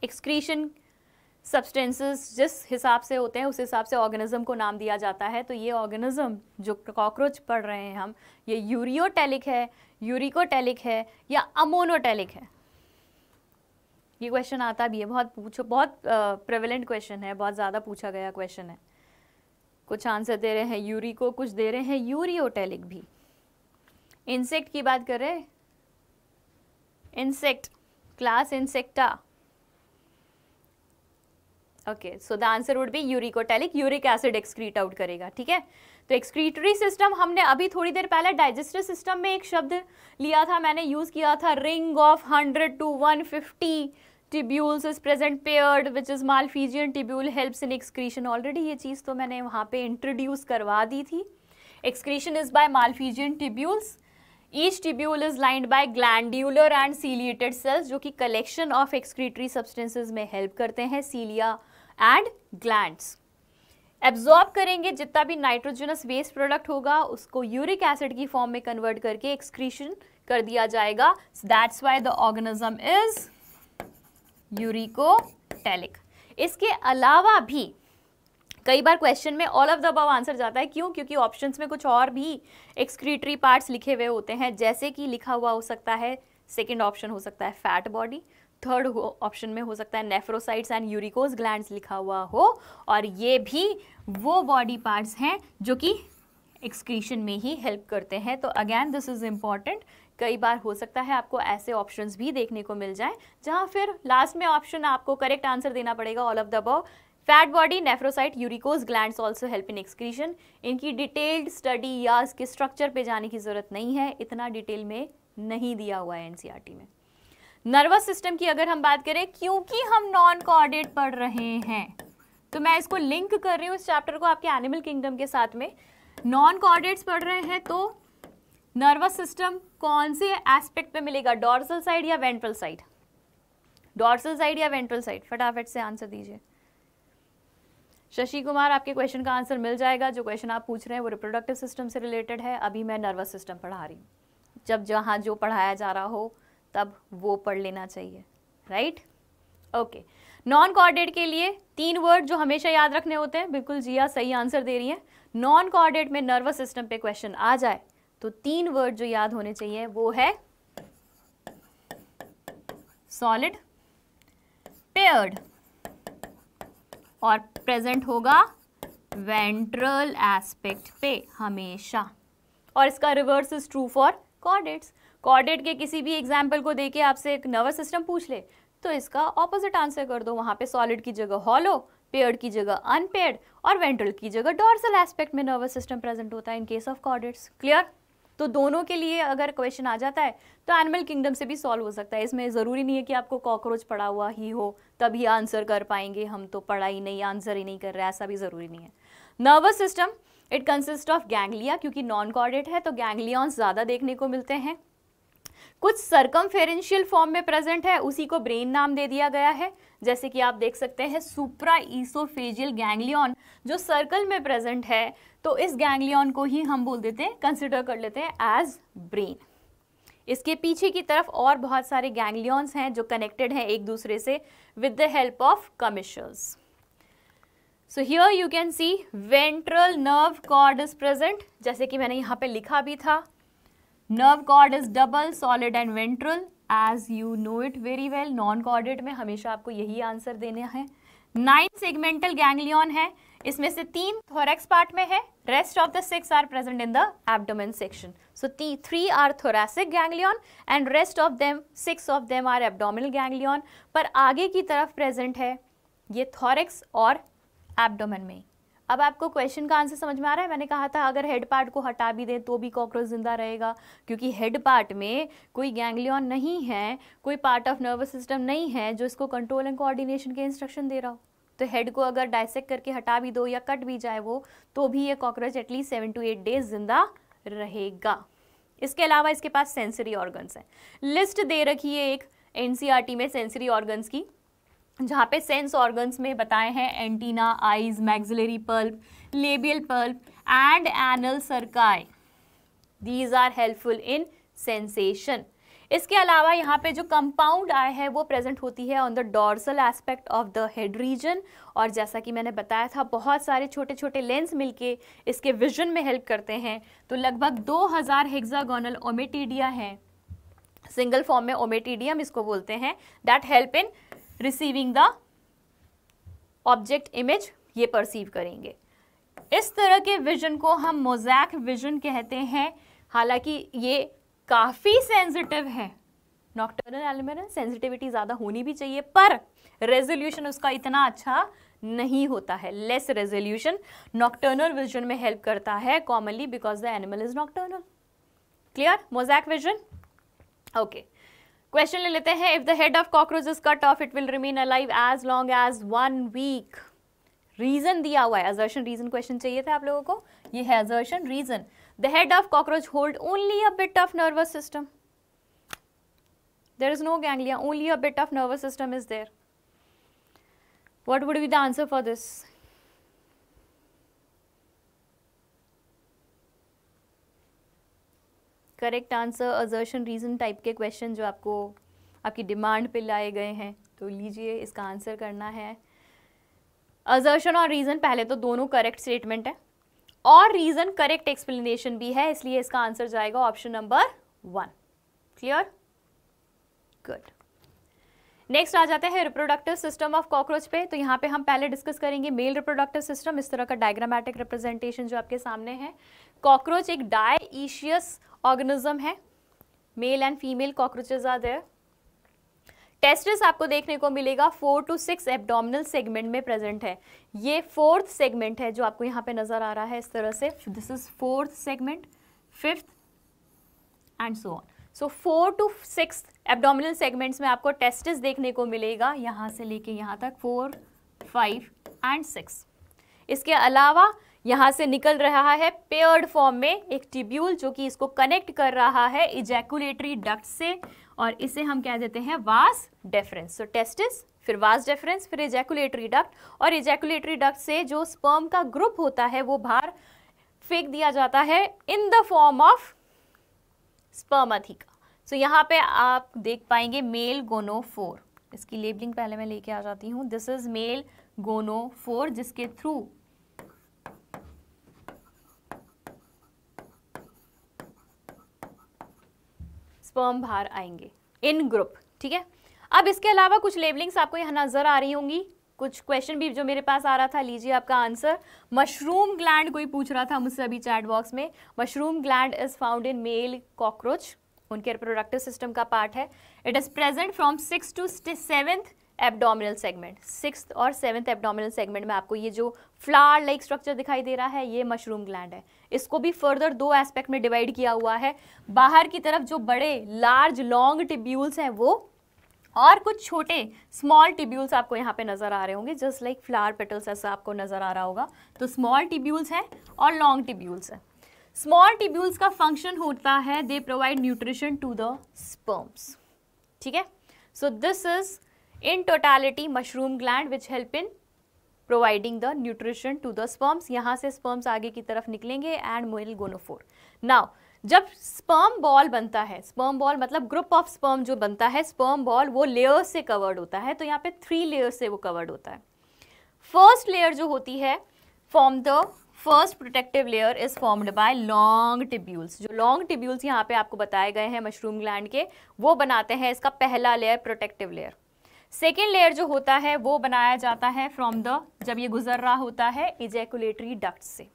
एक्सक्रीशन सब्सटेंसेस जिस हिसाब से होते हैं उस हिसाब से ऑर्गेनिज्म को नाम दिया जाता है तो ये ऑर्गेनिज्म जो कॉकरोच पढ़ रहे हैं हम ये यूरियोटेलिक है यूरिकोटेलिक है या अमोनोटेलिक है ये क्वेश्चन आता भी है बहुत पूछो बहुत प्रेवलेंट क्वेश्चन है बहुत ज़्यादा पूछा गया क्वेश्चन है कुछ आंसर दे रहे हैं यूरिको कुछ दे रहे हैं यूरियोटेलिक भी इंसेक्ट की बात करें insect class Insecta okay so the answer would be uricotelic uric acid excrete out करेगा ठीक है तो एक्सक्रीटरी सिस्टम हमने अभी थोड़ी देर पहले डाइजेस्टिव सिस्टम में एक शब्द लिया था मैंने यूज़ किया था ring of hundred to one fifty tubules is present paired which is Malpighian tubule helps in excretion already ये चीज़ तो मैंने वहाँ पे इंट्रोड्यूस करवा दी थी excretion is by Malpighian tubules each tubule is lined by glandular and ciliated cells जो कि कलेक्शन ऑफ एक्सक्रीटरी सब्सटेंसेज में हेल्प करते हैं सीलिया एंड ग्लैंड्स एब्जॉर्ब करेंगे जितना भी नाइट्रोजनस वेस्ट प्रोडक्ट होगा उसको यूरिक एसिड की फॉर्म में कन्वर्ट करके एक्सक्रीशन कर दिया जाएगा that's why the organism is uricotelic इसके अलावा भी कई बार क्वेश्चन में all of the above answer जाता है क्यों क्योंकि ऑप्शंस में कुछ और भी एक्सक्रीटरी पार्ट्स लिखे हुए होते हैं जैसे कि लिखा हुआ हो सकता है सेकेंड ऑप्शन हो सकता है फैट बॉडी थर्ड ऑप्शन में हो सकता है नेफ्रोसाइट्स एंड यूरिकोज ग्लैंड लिखा हुआ हो और ये भी वो बॉडी पार्ट्स हैं जो कि एक्सक्रीशन में ही हेल्प करते हैं तो अगैन दिस इज़ इम्पॉर्टेंट कई बार हो सकता है आपको ऐसे ऑप्शंस भी देखने को मिल जाए जहां फिर लास्ट में ऑप्शन आपको करेक्ट आंसर देना पड़ेगा all of the above fat body nephrocyte uricose glands also help in excretion इनकी डिटेल्ड स्टडी या इसके स्ट्रक्चर पे जाने की ज़रूरत नहीं है इतना डिटेल में नहीं दिया हुआ है एनसीईआरटी e में नर्वस सिस्टम की अगर हम बात करें क्योंकि हम नॉन कॉर्डेट पढ़ रहे हैं तो मैं इसको लिंक कर रही हूँ इस चैप्टर को आपके एनिमल किंगडम के साथ में नॉन कॉर्डेट्स पढ़ रहे हैं तो नर्वस सिस्टम कौन से एस्पेक्ट पे मिलेगा डॉर्सल साइड या वेंट्रल साइड डॉर्सल साइड या वेंट्रल साइड फटाफट से आंसर दीजिए शशि कुमार आपके क्वेश्चन का आंसर मिल जाएगा जो क्वेश्चन आप पूछ रहे हैं वो रिप्रोडक्टिव सिस्टम से रिलेटेड है अभी मैं नर्वस सिस्टम पढ़ा रही हूँ जब जहाँ जो पढ़ाया जा रहा हो तब वो पढ़ लेना चाहिए राइट ओके नॉन कॉर्डेट के लिए तीन वर्ड जो हमेशा याद रखने होते हैं बिल्कुल जिया सही आंसर दे रही है नॉन कॉर्डेट में नर्वस सिस्टम पे क्वेश्चन आ जाए तो तीन वर्ड जो याद होने चाहिए वो है सॉलिड पेयर्ड और प्रेजेंट होगा वेंट्रल एस्पेक्ट पे हमेशा और इसका reverse is true for chordates chordate के किसी भी एग्जाम्पल को देके आपसे एक नर्वस सिस्टम पूछ ले तो इसका ऑपोजिट आंसर कर दो वहाँ पे सॉलिड की जगह हॉलो पेयर्ड की जगह अनपेयर्ड और वेंट्रल की जगह डॉर्सल एस्पेक्ट में नर्वस सिस्टम प्रेजेंट होता है in case of chordates clear तो दोनों के लिए अगर क्वेश्चन आ जाता है तो एनिमल किंगडम से भी सॉल्व हो सकता है इसमें ज़रूरी नहीं है कि आपको कॉकरोच पड़ा हुआ ही हो तभी आंसर कर पाएंगे हम तो पढ़ा ही नहीं आंसर ही नहीं कर रहे ऐसा भी ज़रूरी नहीं है nervous system it consist of ganglia क्योंकि नॉन कॉर्डेट है तो गैंगलियॉन्स ज़्यादा देखने को मिलते हैं कुछ सर्कमफेरेंशियल फॉर्म में प्रेजेंट है उसी को ब्रेन नाम दे दिया गया है जैसे कि आप देख सकते हैं सुप्रा ईसोफेजियल गैंग्लियन जो सर्कल में प्रेजेंट है तो इस गैंग्लियन को ही हम बोल देते हैं कंसिडर कर लेते हैं एज ब्रेन इसके पीछे की तरफ और बहुत सारे गैंग्लियॉन्स हैं जो कनेक्टेड हैं एक दूसरे से with the help of commissures so here you can see ventral nerve cord is present जैसे कि मैंने यहाँ पे लिखा भी था nerve cord is double solid and ventral as you know it very well non chordate में हमेशा आपको यही आंसर देना है नाइन सेगमेंटल गैंगलियन है इसमें से तीन थोरेक्स पार्ट में है rest of the six are present in the abdomen section so three are thoracic ganglion and rest of them six of them are abdominal ganglion पर आगे की तरफ प्रेजेंट है ये थॉरेक्स और एबडोमन में अब आपको क्वेश्चन का आंसर समझ में आ रहा है मैंने कहा था अगर हेड पार्ट को हटा भी दें तो भी कॉकरोच जिंदा रहेगा क्योंकि हेड पार्ट में कोई गैंगलियन नहीं है कोई पार्ट ऑफ नर्वस सिस्टम नहीं है जो इसको कंट्रोल एंड कोऑर्डिनेशन के इंस्ट्रक्शन दे रहा हो तो हेड को अगर डायसेक्ट करके हटा भी दो या कट भी जाए वो तो भी ये cockroach at least seven to eight days जिंदा रहेगा इसके अलावा इसके पास सेंसरी ऑर्गन्स हैं लिस्ट दे रखी है एक एनसीईआरटी e में सेंसरी ऑर्गन्स की जहाँ पे सेंस ऑर्गन्स में बताए हैं antenna eyes maxillary palp labial palp and anal cerci these are helpful in sensation इसके अलावा यहाँ पे जो कंपाउंड आय है वो प्रेजेंट होती है on the dorsal aspect of the head region और जैसा कि मैंने बताया था बहुत सारे छोटे छोटे लेंस मिलके इसके विजन में हेल्प करते हैं तो लगभग 2000 हज़ार हेग्जागोनल ओमेटीडिया हैं सिंगल फॉर्म में ओमेटीडियम इसको बोलते हैं that help in receiving the object image ये परसीव करेंगे इस तरह के विजन को हम मोजैक विजन कहते हैं हालांकि ये काफ़ी सेंसिटिव है नॉक्टर्नल एलिमेंट सेंसिटिविटी ज़्यादा होनी भी चाहिए पर रेजोल्यूशन उसका इतना अच्छा नहीं होता है लेस रेजोल्यूशन नॉक्टर्नल विजन में हेल्प करता है commonly because the animal is nocturnal clear mosaic vision okay question ले लेते हैं if the head of cockroach is cut off it will remain alive as long as one week reason दिया हुआ है assertion reason question चाहिए था आप लोगों को ये है assertion reason the head of cockroach hold only a bit of nervous system there is no ganglia only a bit of nervous system is there what would be the answer for this correct answer assertion reason type के question जो आपको आपकी demand पे लाए गए हैं तो लीजिए इसका आंसर करना है अजर्शन और रीज़न पहले तो दोनों करेक्ट स्टेटमेंट है और रीज़न करेक्ट एक्सप्लेनेशन भी है इसलिए इसका आंसर जाएगा option number one clear good next आ जाते हैं रिप्रोडक्टिव सिस्टम ऑफ कॉकरोच पे तो यहाँ पे हम पहले डिस्कस करेंगे मेल रिप्रोडक्टिव सिस्टम इस तरह का डायग्रामेटिक रिप्रेजेंटेशन जो आपके सामने है कॉकरोच एक डायशियस ऑर्गेनिज्म है male and female cockroaches are there testis आपको देखने को मिलेगा four to six abdominal segment में प्रेजेंट है ये फोर्थ सेगमेंट है जो आपको यहाँ पे नजर आ रहा है इस तरह से this is fourth segment fifth and so on so four to six abdominal segments में आपको टेस्टिस देखने को मिलेगा यहाँ से लेके यहाँ तक फोर फाइव एंड सिक्स इसके अलावा यहाँ से निकल रहा है पेयर्ड फॉर्म में एक ट्यूब्यूल जो कि इसको कनेक्ट कर रहा है इजैकुलेटरी डक्ट से और इसे हम कह देते हैं वास डेफरेंस सो टेस्टिस फिर वास डेफरेंस फिर इजैकुलेटरी डक्ट और इजैकुलेटरी डक्ट से जो स्पर्म का ग्रुप होता है वो बाहर फेंक दिया जाता है in the form of spermatheca so यहाँ पे आप देख पाएंगे मेल गोनो फोर इसकी लेबलिंग पहले मैं लेके आ जाती हूँ this is male gonophore जिसके थ्रू स्पर्म बाहर आएंगे इन ग्रुप ठीक है अब इसके अलावा कुछ लेबलिंग्स आपको यहाँ नजर आ रही होंगी कुछ क्वेश्चन भी जो मेरे पास आ रहा था लीजिए आपका आंसर मशरूम ग्लैंड कोई पूछ रहा था मुझसे अभी चैट बॉक्स में mushroom gland is found in male cockroach उनके रिप्रोडक्टिव सिस्टम का पार्ट है it is present from six to seventh abdominal segment six और सेवेंथ एबडोमिनल सेगमेंट में आपको ये जो फ्लावर लाइक स्ट्रक्चर दिखाई दे रहा है ये मशरूम ग्लैंड है इसको भी फर्दर दो एस्पेक्ट में डिवाइड किया हुआ है बाहर की तरफ जो बड़े लार्ज लॉन्ग टिब्यूल्स हैं वो और कुछ छोटे स्मॉल टिब्यूल्स आपको यहाँ पे नज़र आ रहे होंगे जस्ट लाइक फ्लावर पेटल्स ऐसा आपको नज़र आ रहा होगा तो स्मॉल टिब्यूल्स हैं और लॉन्ग टिब्यूल्स हैं स्मॉल टिब्यूल्स का फंक्शन होता है they provide nutrition to the sperms ठीक है so this is in totality mushroom gland which help in providing the nutrition to the sperms यहाँ से स्पर्म्स आगे की तरफ निकलेंगे एंड मोइल गोनोफोर नाउ जब स्पर्म बॉल बनता है स्पर्म बॉल मतलब ग्रुप ऑफ स्पर्म जो बनता है स्पर्म बॉल वो लेयर्स से कवर्ड होता है तो यहाँ पे थ्री लेयर्स से वो कवर्ड होता है फर्स्ट लेयर जो होती है form the first protective layer is formed by long tubules जो लॉन्ग टिब्यूल्स यहाँ पे आपको बताए गए हैं मशरूम ग्लैंड के वो बनाते हैं इसका पहला layer protective layer second layer जो होता है वो बनाया जाता है फ्रॉम द जब ये गुजर रहा होता है इजैकुलेटरी डक्ट से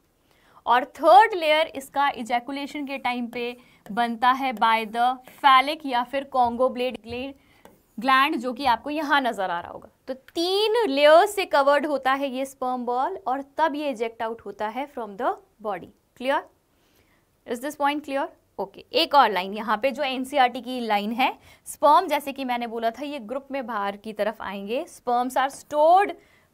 और थर्ड लेयर इसका इजैकुलेशन के टाइम पे बनता है बाय द फैलिक या फिर कॉन्गो ब्लेड ग्लेड ग्लैंड जो कि आपको यहाँ नज़र आ रहा होगा तो तीन लेयर से कवर्ड होता है ये स्पर्म बॉल और तब ये इजेक्ट आउट होता है from the body clear is this point clear okay okay, एक और लाइन यहाँ पे जो एनसीईआरटी e की लाइन है स्पर्म जैसे कि मैंने बोला था ये ग्रुप में बाहर की तरफ आएंगे sperms are stored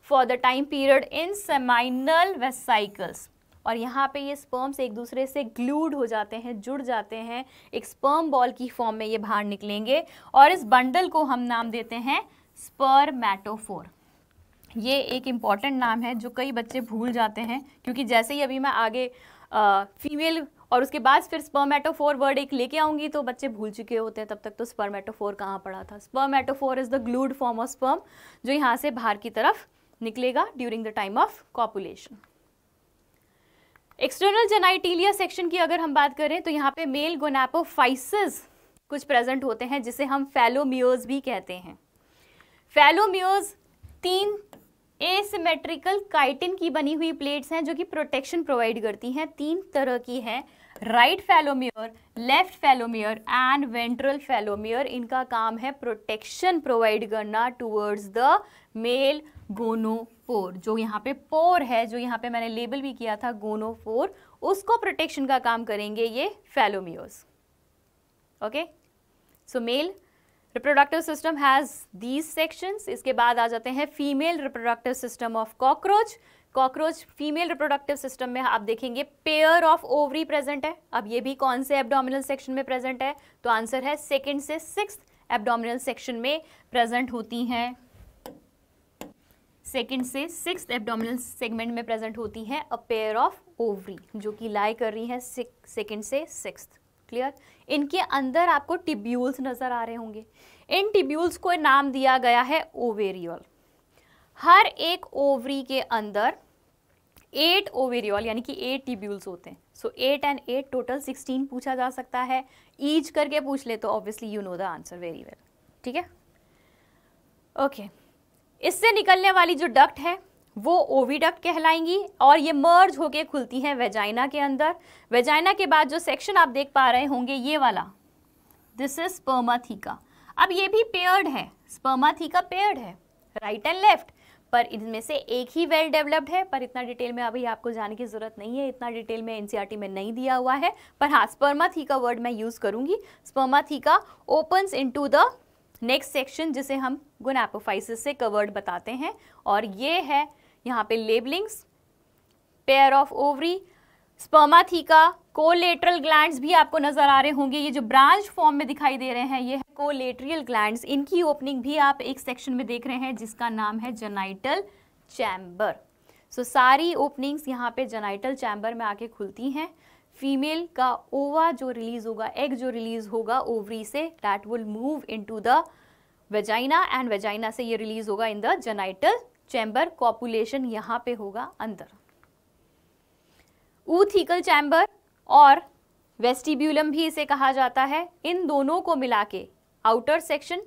for the time period in seminal vesicles और यहाँ पे ये स्पर्म्स एक दूसरे से ग्लूड हो जाते हैं जुड़ जाते हैं एक स्पर्म बॉल की फॉर्म में ये बाहर निकलेंगे और इस बंडल को हम नाम देते हैं स्पर्मैटोफोर ये एक इम्पॉर्टेंट नाम है जो कई बच्चे भूल जाते हैं क्योंकि जैसे ही अभी मैं आगे फीमेल और उसके बाद फिर स्पर्मेटोफोर वर्ड एक लेके आऊंगी तो बच्चे भूल चुके होते हैं तब तक तो स्पर्मेटोफोर कहाँ पड़ा था spermatophore is the glued form of sperm जो यहाँ से बाहर की तरफ निकलेगा during the time of copulation external genitalia section की अगर हम बात करें तो यहाँ पे मेल गोनापोफाइसिस कुछ प्रेजेंट होते हैं जिसे हम फैलोमियोज भी कहते हैं फैलोमियोज तीन एसिमेट्रिकल काइटिन की बनी हुई प्लेट्स हैं जो कि प्रोटेक्शन प्रोवाइड करती हैं तीन तरह की हैं right phallomere left phallomere and ventral phallomere इनका काम है प्रोटेक्शन प्रोवाइड करना टूवर्ड्स द मेल गोनोफोर जो यहाँ पे पोर है जो यहाँ पे मैंने लेबल भी किया था गोनोफोर उसको प्रोटेक्शन का काम करेंगे ये phallomeres okay so male reproductive system has these sections इसके बाद आ जाते हैं female reproductive system of cockroach cockroach female reproductive system में आप देखेंगे पेयर ऑफ ओवरी प्रेजेंट है अब ये भी कौन से एब्डोमिनल सेक्शन में प्रेजेंट है तो आंसर है सेकेंड से सिक्स एब्डोमिनल सेक्शन में प्रेजेंट होती हैं सेकेंड से सिक्स एब्डोमिनल सेगमेंट में प्रेजेंट होती हैं अ पेयर ऑफ ओवरी जो कि लाई कर रही है सेकेंड से सिक्स क्लियर इनके अंदर आपको टिब्यूल्स नज़र आ रहे होंगे इन टिब्यूल्स को नाम दिया गया है ओवेरियल हर एक ओवरी के अंदर एट ओवेरियल यानी कि एट टिब्यूल्स होते हैं so eight and eight total sixteen पूछा जा सकता है ईच करके पूछ ले तो obviously you know the answer very well ठीक है ओके इससे निकलने वाली जो डक्ट है वो ओवीडक्ट कहलाएंगी और ये मर्ज होके खुलती हैं वेजाइना के अंदर वेजाइना के बाद जो सेक्शन आप देख पा रहे होंगे ये वाला दिस इज स्पर्माथीका अब ये भी पेयर्ड है स्पर्माथीका पेयर्ड है राइट एंड लेफ्ट पर इनमें से एक ही वेल डेवलप्ड है पर इतना डिटेल में अभी आपको जाने की ज़रूरत नहीं है इतना डिटेल में एनसीईआरटी e में नहीं दिया हुआ है पर हाँ स्पर्माथीका वर्ड मैं यूज़ का spermatheca opens into the next section जिसे हम गुनापोफाइसिस से कवर्ड बताते हैं और ये है यहाँ पे labellings pair of ovary spermatheca collateral glands भी आपको नजर आ रहे होंगे ये जो ब्रांच फॉर्म में दिखाई दे रहे हैं ये है कोलेट्रियल ग्लैंड्स इनकी ओपनिंग भी आप एक सेक्शन में देख रहे हैं जिसका नाम है जेनाइटल चैम्बर सो so, सारी ओपनिंग्स यहाँ पे जेनाइटल चैम्बर में आके खुलती हैं फीमेल का ओवा जो रिलीज होगा एग जो रिलीज होगा ओवरी से that will move into the vagina and vagina से ये रिलीज होगा in the genital chamber copulation यहाँ पे होगा अंदर ऊथिकल चैम्बर और वेस्टिब्यूलम भी इसे कहा जाता है इन दोनों को मिला के आउटर सेक्शन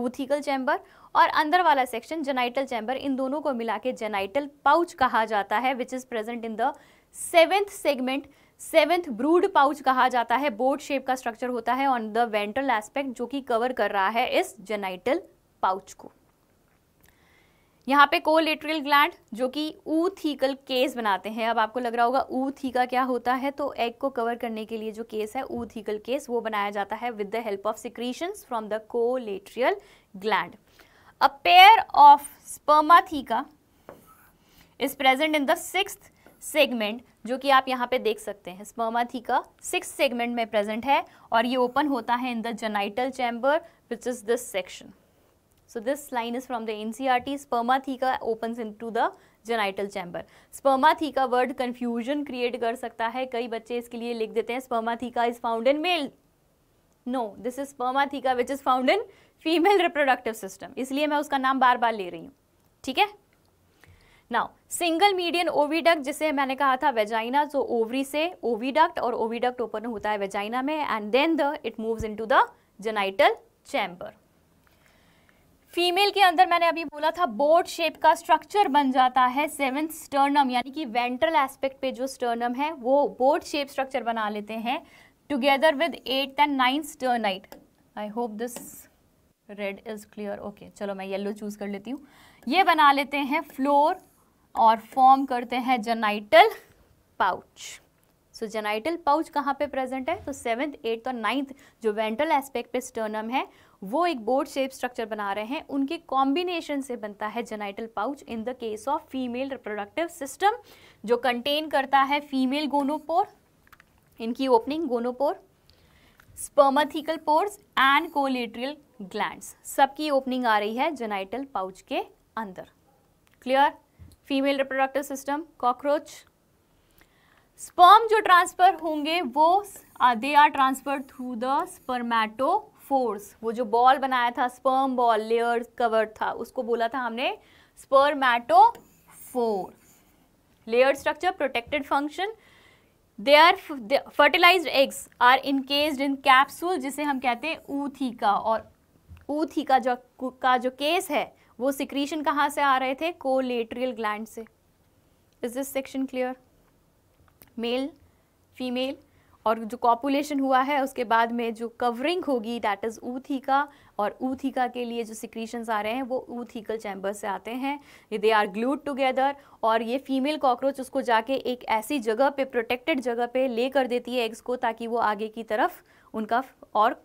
ऊथिकल चैम्बर और अंदर वाला सेक्शन जेनाइटल चैम्बर इन दोनों को मिला के जेनाइटल पाउच कहा जाता है which is present in the seventh segment seventh brood pouch कहा जाता है बोर्ड शेप का स्ट्रक्चर होता है ऑन द वेंटल एस्पेक्ट जो कि कवर कर रहा है इस जेनाइटल पाउच को यहाँ पे कोलेट्रियल ग्लैंड जो कि थीकल केस बनाते हैं अब आपको लग रहा होगा ऊ थीका क्या होता है तो एग को कवर करने के लिए जो केस है थीकल केस वो बनाया जाता है with the help of secretions from the collaterial gland a pair of spermatheca is present in the six segment जो कि आप यहाँ पे देख सकते हैं थीका सिक्स सेगमेंट में प्रेजेंट है और ये ओपन होता है in the genital chamber which is this section So this line is from the NCRT, e spermatheca opens into the genital chamber का वर्ड कन्फ्यूजन क्रिएट कर सकता है कई बच्चे इसके लिए लिख देते हैं का is found in male no this is का which is found in female reproductive system इसलिए मैं उसका नाम बार बार ले रही हूँ ठीक है नाउ सिंगल मीडियन ओवीडक्ट जिसे मैंने कहा था वेजाइना जो ओवरी से ओवीडक्ट और ओवीडक्ट ओपन होता है वेजाइना में and then the it moves into the genital chamber female के अंदर मैंने अभी बोला था बोर्ड शेप का स्ट्रक्चर बन जाता है सेवेंथ स्टर्नम यानी कि वेंट्रल एस्पेक्ट पे जो स्टर्नम है वो बोर्ड शेप स्ट्रक्चर बना लेते हैं together with eight and ninth sternite I hope this red is clear okay चलो मैं येलो चूज़ कर लेती हूँ ये बना लेते हैं फ्लोर और फॉर्म करते हैं genital pouch so genital pouch कहाँ पे प्रेजेंट है तो सेवन्थ एट्थ और नाइन्थ जो वेंट्रल एस्पेक्ट पे स्टर्नम है वो एक बोर्ड शेप स्ट्रक्चर बना रहे हैं उनके कॉम्बिनेशन से बनता है genital pouch in the case of female reproductive system जो कंटेन करता है फीमेल गोनोपोर इनकी opening gonopore spermathecal pores and collaterial gland सबकी ओपनिंग आ रही है जेनाइटल पाउच के अंदर clear female reproductive system cockroach sperm जो ट्रांसफ़र होंगे वो they are transfer through the spermatophores वो जो बॉल बनाया था स्पर्म बॉल लेयर कवर था उसको बोला था हमने spermatophore layer structure protected function they are fertilize eggs are encased in capsule जिसे हम कहते हैं ऊथीका और ऊथीका जो का जो केस है वो सिक्रीशन कहाँ से आ रहे थे कोलेट्रियल ग्लैंड से is this section clear male female और जो कॉपुलेशन हुआ है उसके बाद में जो कवरिंग होगी डैट इज़ ऊथीका और ऊथीका के लिए जो सिक्रीशंस आ रहे हैं वो ऊथीकल चैम्बर से आते हैं ये दे आर ग्लूड टुगेदर और ये फीमेल कॉकरोच उसको जाके एक ऐसी जगह पे प्रोटेक्टेड जगह पे ले कर देती है एग्स को ताकि वो आगे की तरफ उनका और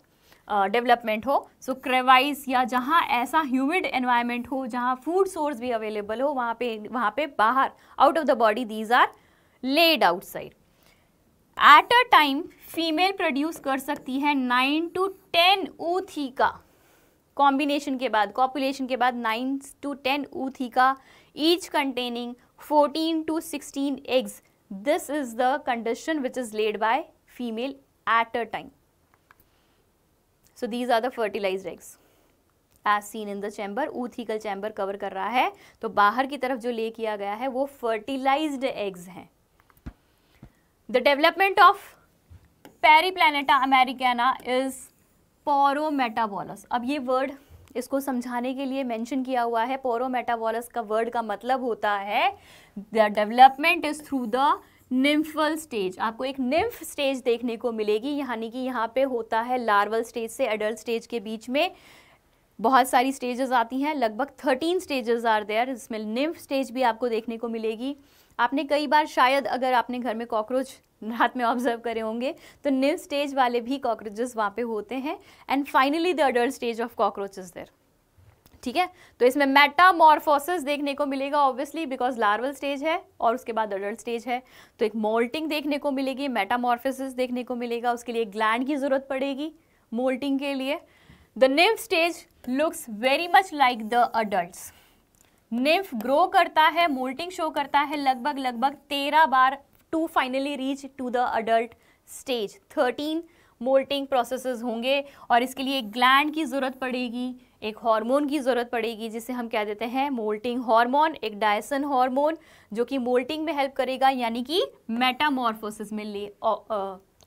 डेवलपमेंट uh, हो सो so, क्रेवाइस या जहाँ ऐसा ह्यूमिड एनवायरनमेंट हो जहाँ फूड सोर्स भी अवेलेबल हो वहाँ पे वहाँ पे बाहर out of the body these are laid outside at a time female produce कर सकती है नाइन टू टेन ऊथी का कॉम्बिनेशन के बाद कॉपुलेशन के बाद नाइन टू टेन ऊथी का each containing fourteen to sixteen eggs this is the condition which is laid by female at a time so these are the fertilize eggs as seen in the chamber oothecal chamber cover कर रहा है तो बाहर की तरफ जो ले किया गया है वो फर्टिलाइज्ड एग्स हैं the development of peri periplaneta americana is paurometabolous अब ये वर्ड इसको समझाने के लिए मेंशन किया हुआ है पोरोमेटाबोलस का वर्ड का मतलब होता है the development is through the nymphal stage आपको एक निम्फ स्टेज देखने को मिलेगी यानी कि यहाँ पे होता है लार्वल स्टेज से एडल्ट स्टेज के बीच में बहुत सारी स्टेजेस आती हैं लगभग थर्टीन स्टेजेस आर देयर इसमें निम्फ स्टेज भी आपको देखने को मिलेगी आपने कई बार शायद अगर आपने घर में कॉकरोच रात में ऑब्जर्व करे होंगे तो निव स्टेज वाले भी कॉकरोचेस वहाँ पे होते हैं and finally the adult stage of cockroaches there ठीक है तो इसमें मेटामॉर्फोसिस देखने को मिलेगा ऑब्वियसली बिकॉज लार्वल स्टेज है और उसके बाद अडल्ट स्टेज है तो एक मोल्टिंग देखने को मिलेगी मेटामॉर्फोसिस देखने को मिलेगा उसके लिए ग्लैंड की जरूरत पड़ेगी मोल्टिंग के लिए the nymph stage looks very much like the adult nymph grow करता है मोल्टिंग शो करता है लगभग लगभग तेरह बार to finally reach to the adult stage thirteen moulting processes होंगे और इसके लिए एक ग्लैंड की ज़रूरत पड़ेगी एक हार्मोन की ज़रूरत पड़ेगी जिसे हम कह देते हैं moulting hormone ecdysone hormone जो कि मोल्टिंग में हेल्प करेगा यानी कि मेटामॉर्फोसिस में ले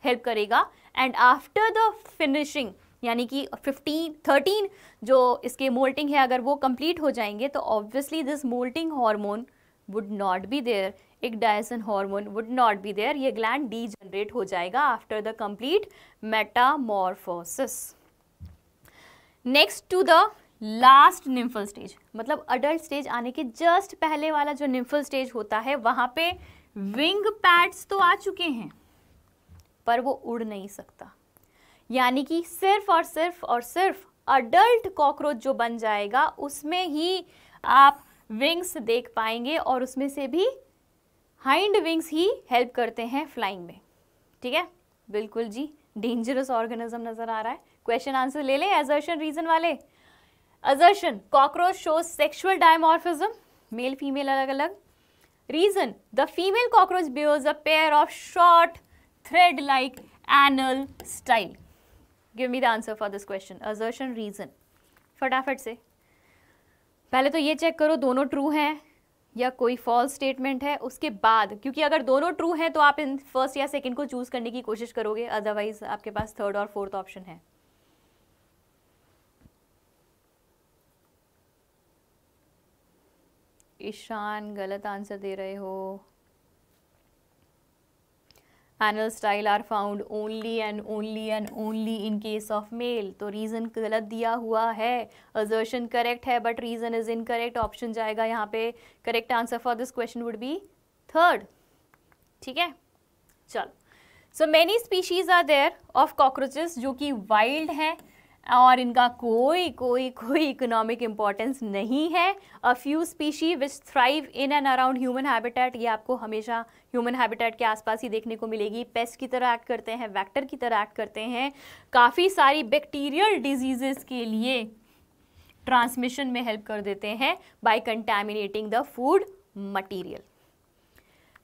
हेल्प करेगा एंड आफ्टर द फिनिशिंग यानी कि 15 13 जो इसके मोल्टिंग है अगर वो कंप्लीट हो जाएंगे तो obviously this moulting hormone would not be there ecdysone hormone would not be there ये ग्लैंड डी जनरेट हो जाएगा after the complete metamorphosis next to the last nymphal stage मतलब अडल्ट स्टेज आने के just पहले वाला जो nymphal stage होता है वहां पे विंग पैड्स तो आ चुके हैं पर वो उड़ नहीं सकता यानी कि सिर्फ और सिर्फ और सिर्फ अडल्ट कॉकरोच जो बन जाएगा उसमें ही आप विंग्स देख पाएंगे और उसमें से भी हाइंड विंग्स ही हेल्प करते हैं फ्लाइंग में ठीक है बिल्कुल जी डेंजरस ऑर्गेनिज्म नज़र आ रहा है क्वेश्चन आंसर ले लें एजर्शन रीजन वाले assertion cockroach shows sexual dimorphism male female अलग अलग reason the female cockroach bears a pair of short thread like anal style give me the answer for this question assertion reason फटाफट से पहले तो ये check करो दोनों ट्रू हैं या कोई फॉल्स स्टेटमेंट है उसके बाद क्योंकि अगर दोनों ट्रू हैं तो आप इन फर्स्ट या सेकंड को चूज़ करने की कोशिश करोगे अदरवाइज आपके पास थर्ड और फोर्थ ऑप्शन है ईशान गलत आंसर दे रहे हो anal style are found only and only and only in case of male तो रीज़न गलत दिया हुआ है अजर्शन करेक्ट है but reason is incorrect option जाएगा यहाँ पे correct answer for this question would be third ठीक है चलो सो many species are there of cockroaches जो कि वाइल्ड हैं और इनका कोई कोई कोई इकोनॉमिक इम्पॉर्टेंस नहीं है a few species which thrive in and around human habitat ये आपको हमेशा ह्यूमन हैबिटेट के आसपास ही देखने को मिलेगी पेस्ट की तरह एक्ट करते हैं वैक्टर की तरह एक्ट करते हैं काफ़ी सारी बैक्टीरियल डिजीजेस के लिए ट्रांसमिशन में हेल्प कर देते हैं by contaminating the food material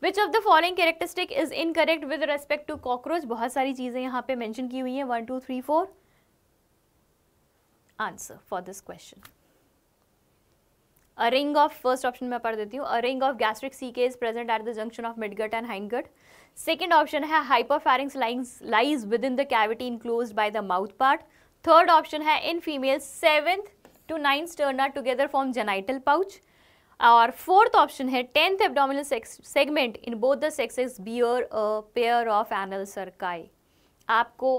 which of the following characteristic is incorrect with respect to cockroach बहुत सारी चीज़ें यहाँ पे मेंशन की हुई हैं one two three four answer for this question. A ring of first option मैं पढ़ देती हूँ A ring of gastric CK is present at the junction of midgut and hindgut. Second option है hypopharynx lines lies within the cavity enclosed by the mouth part. Third option है in females seventh to ninth sterna together form genital pouch. और fourth option है tenth abdominal segment in both the sexes bear a pair of anal cerci आपको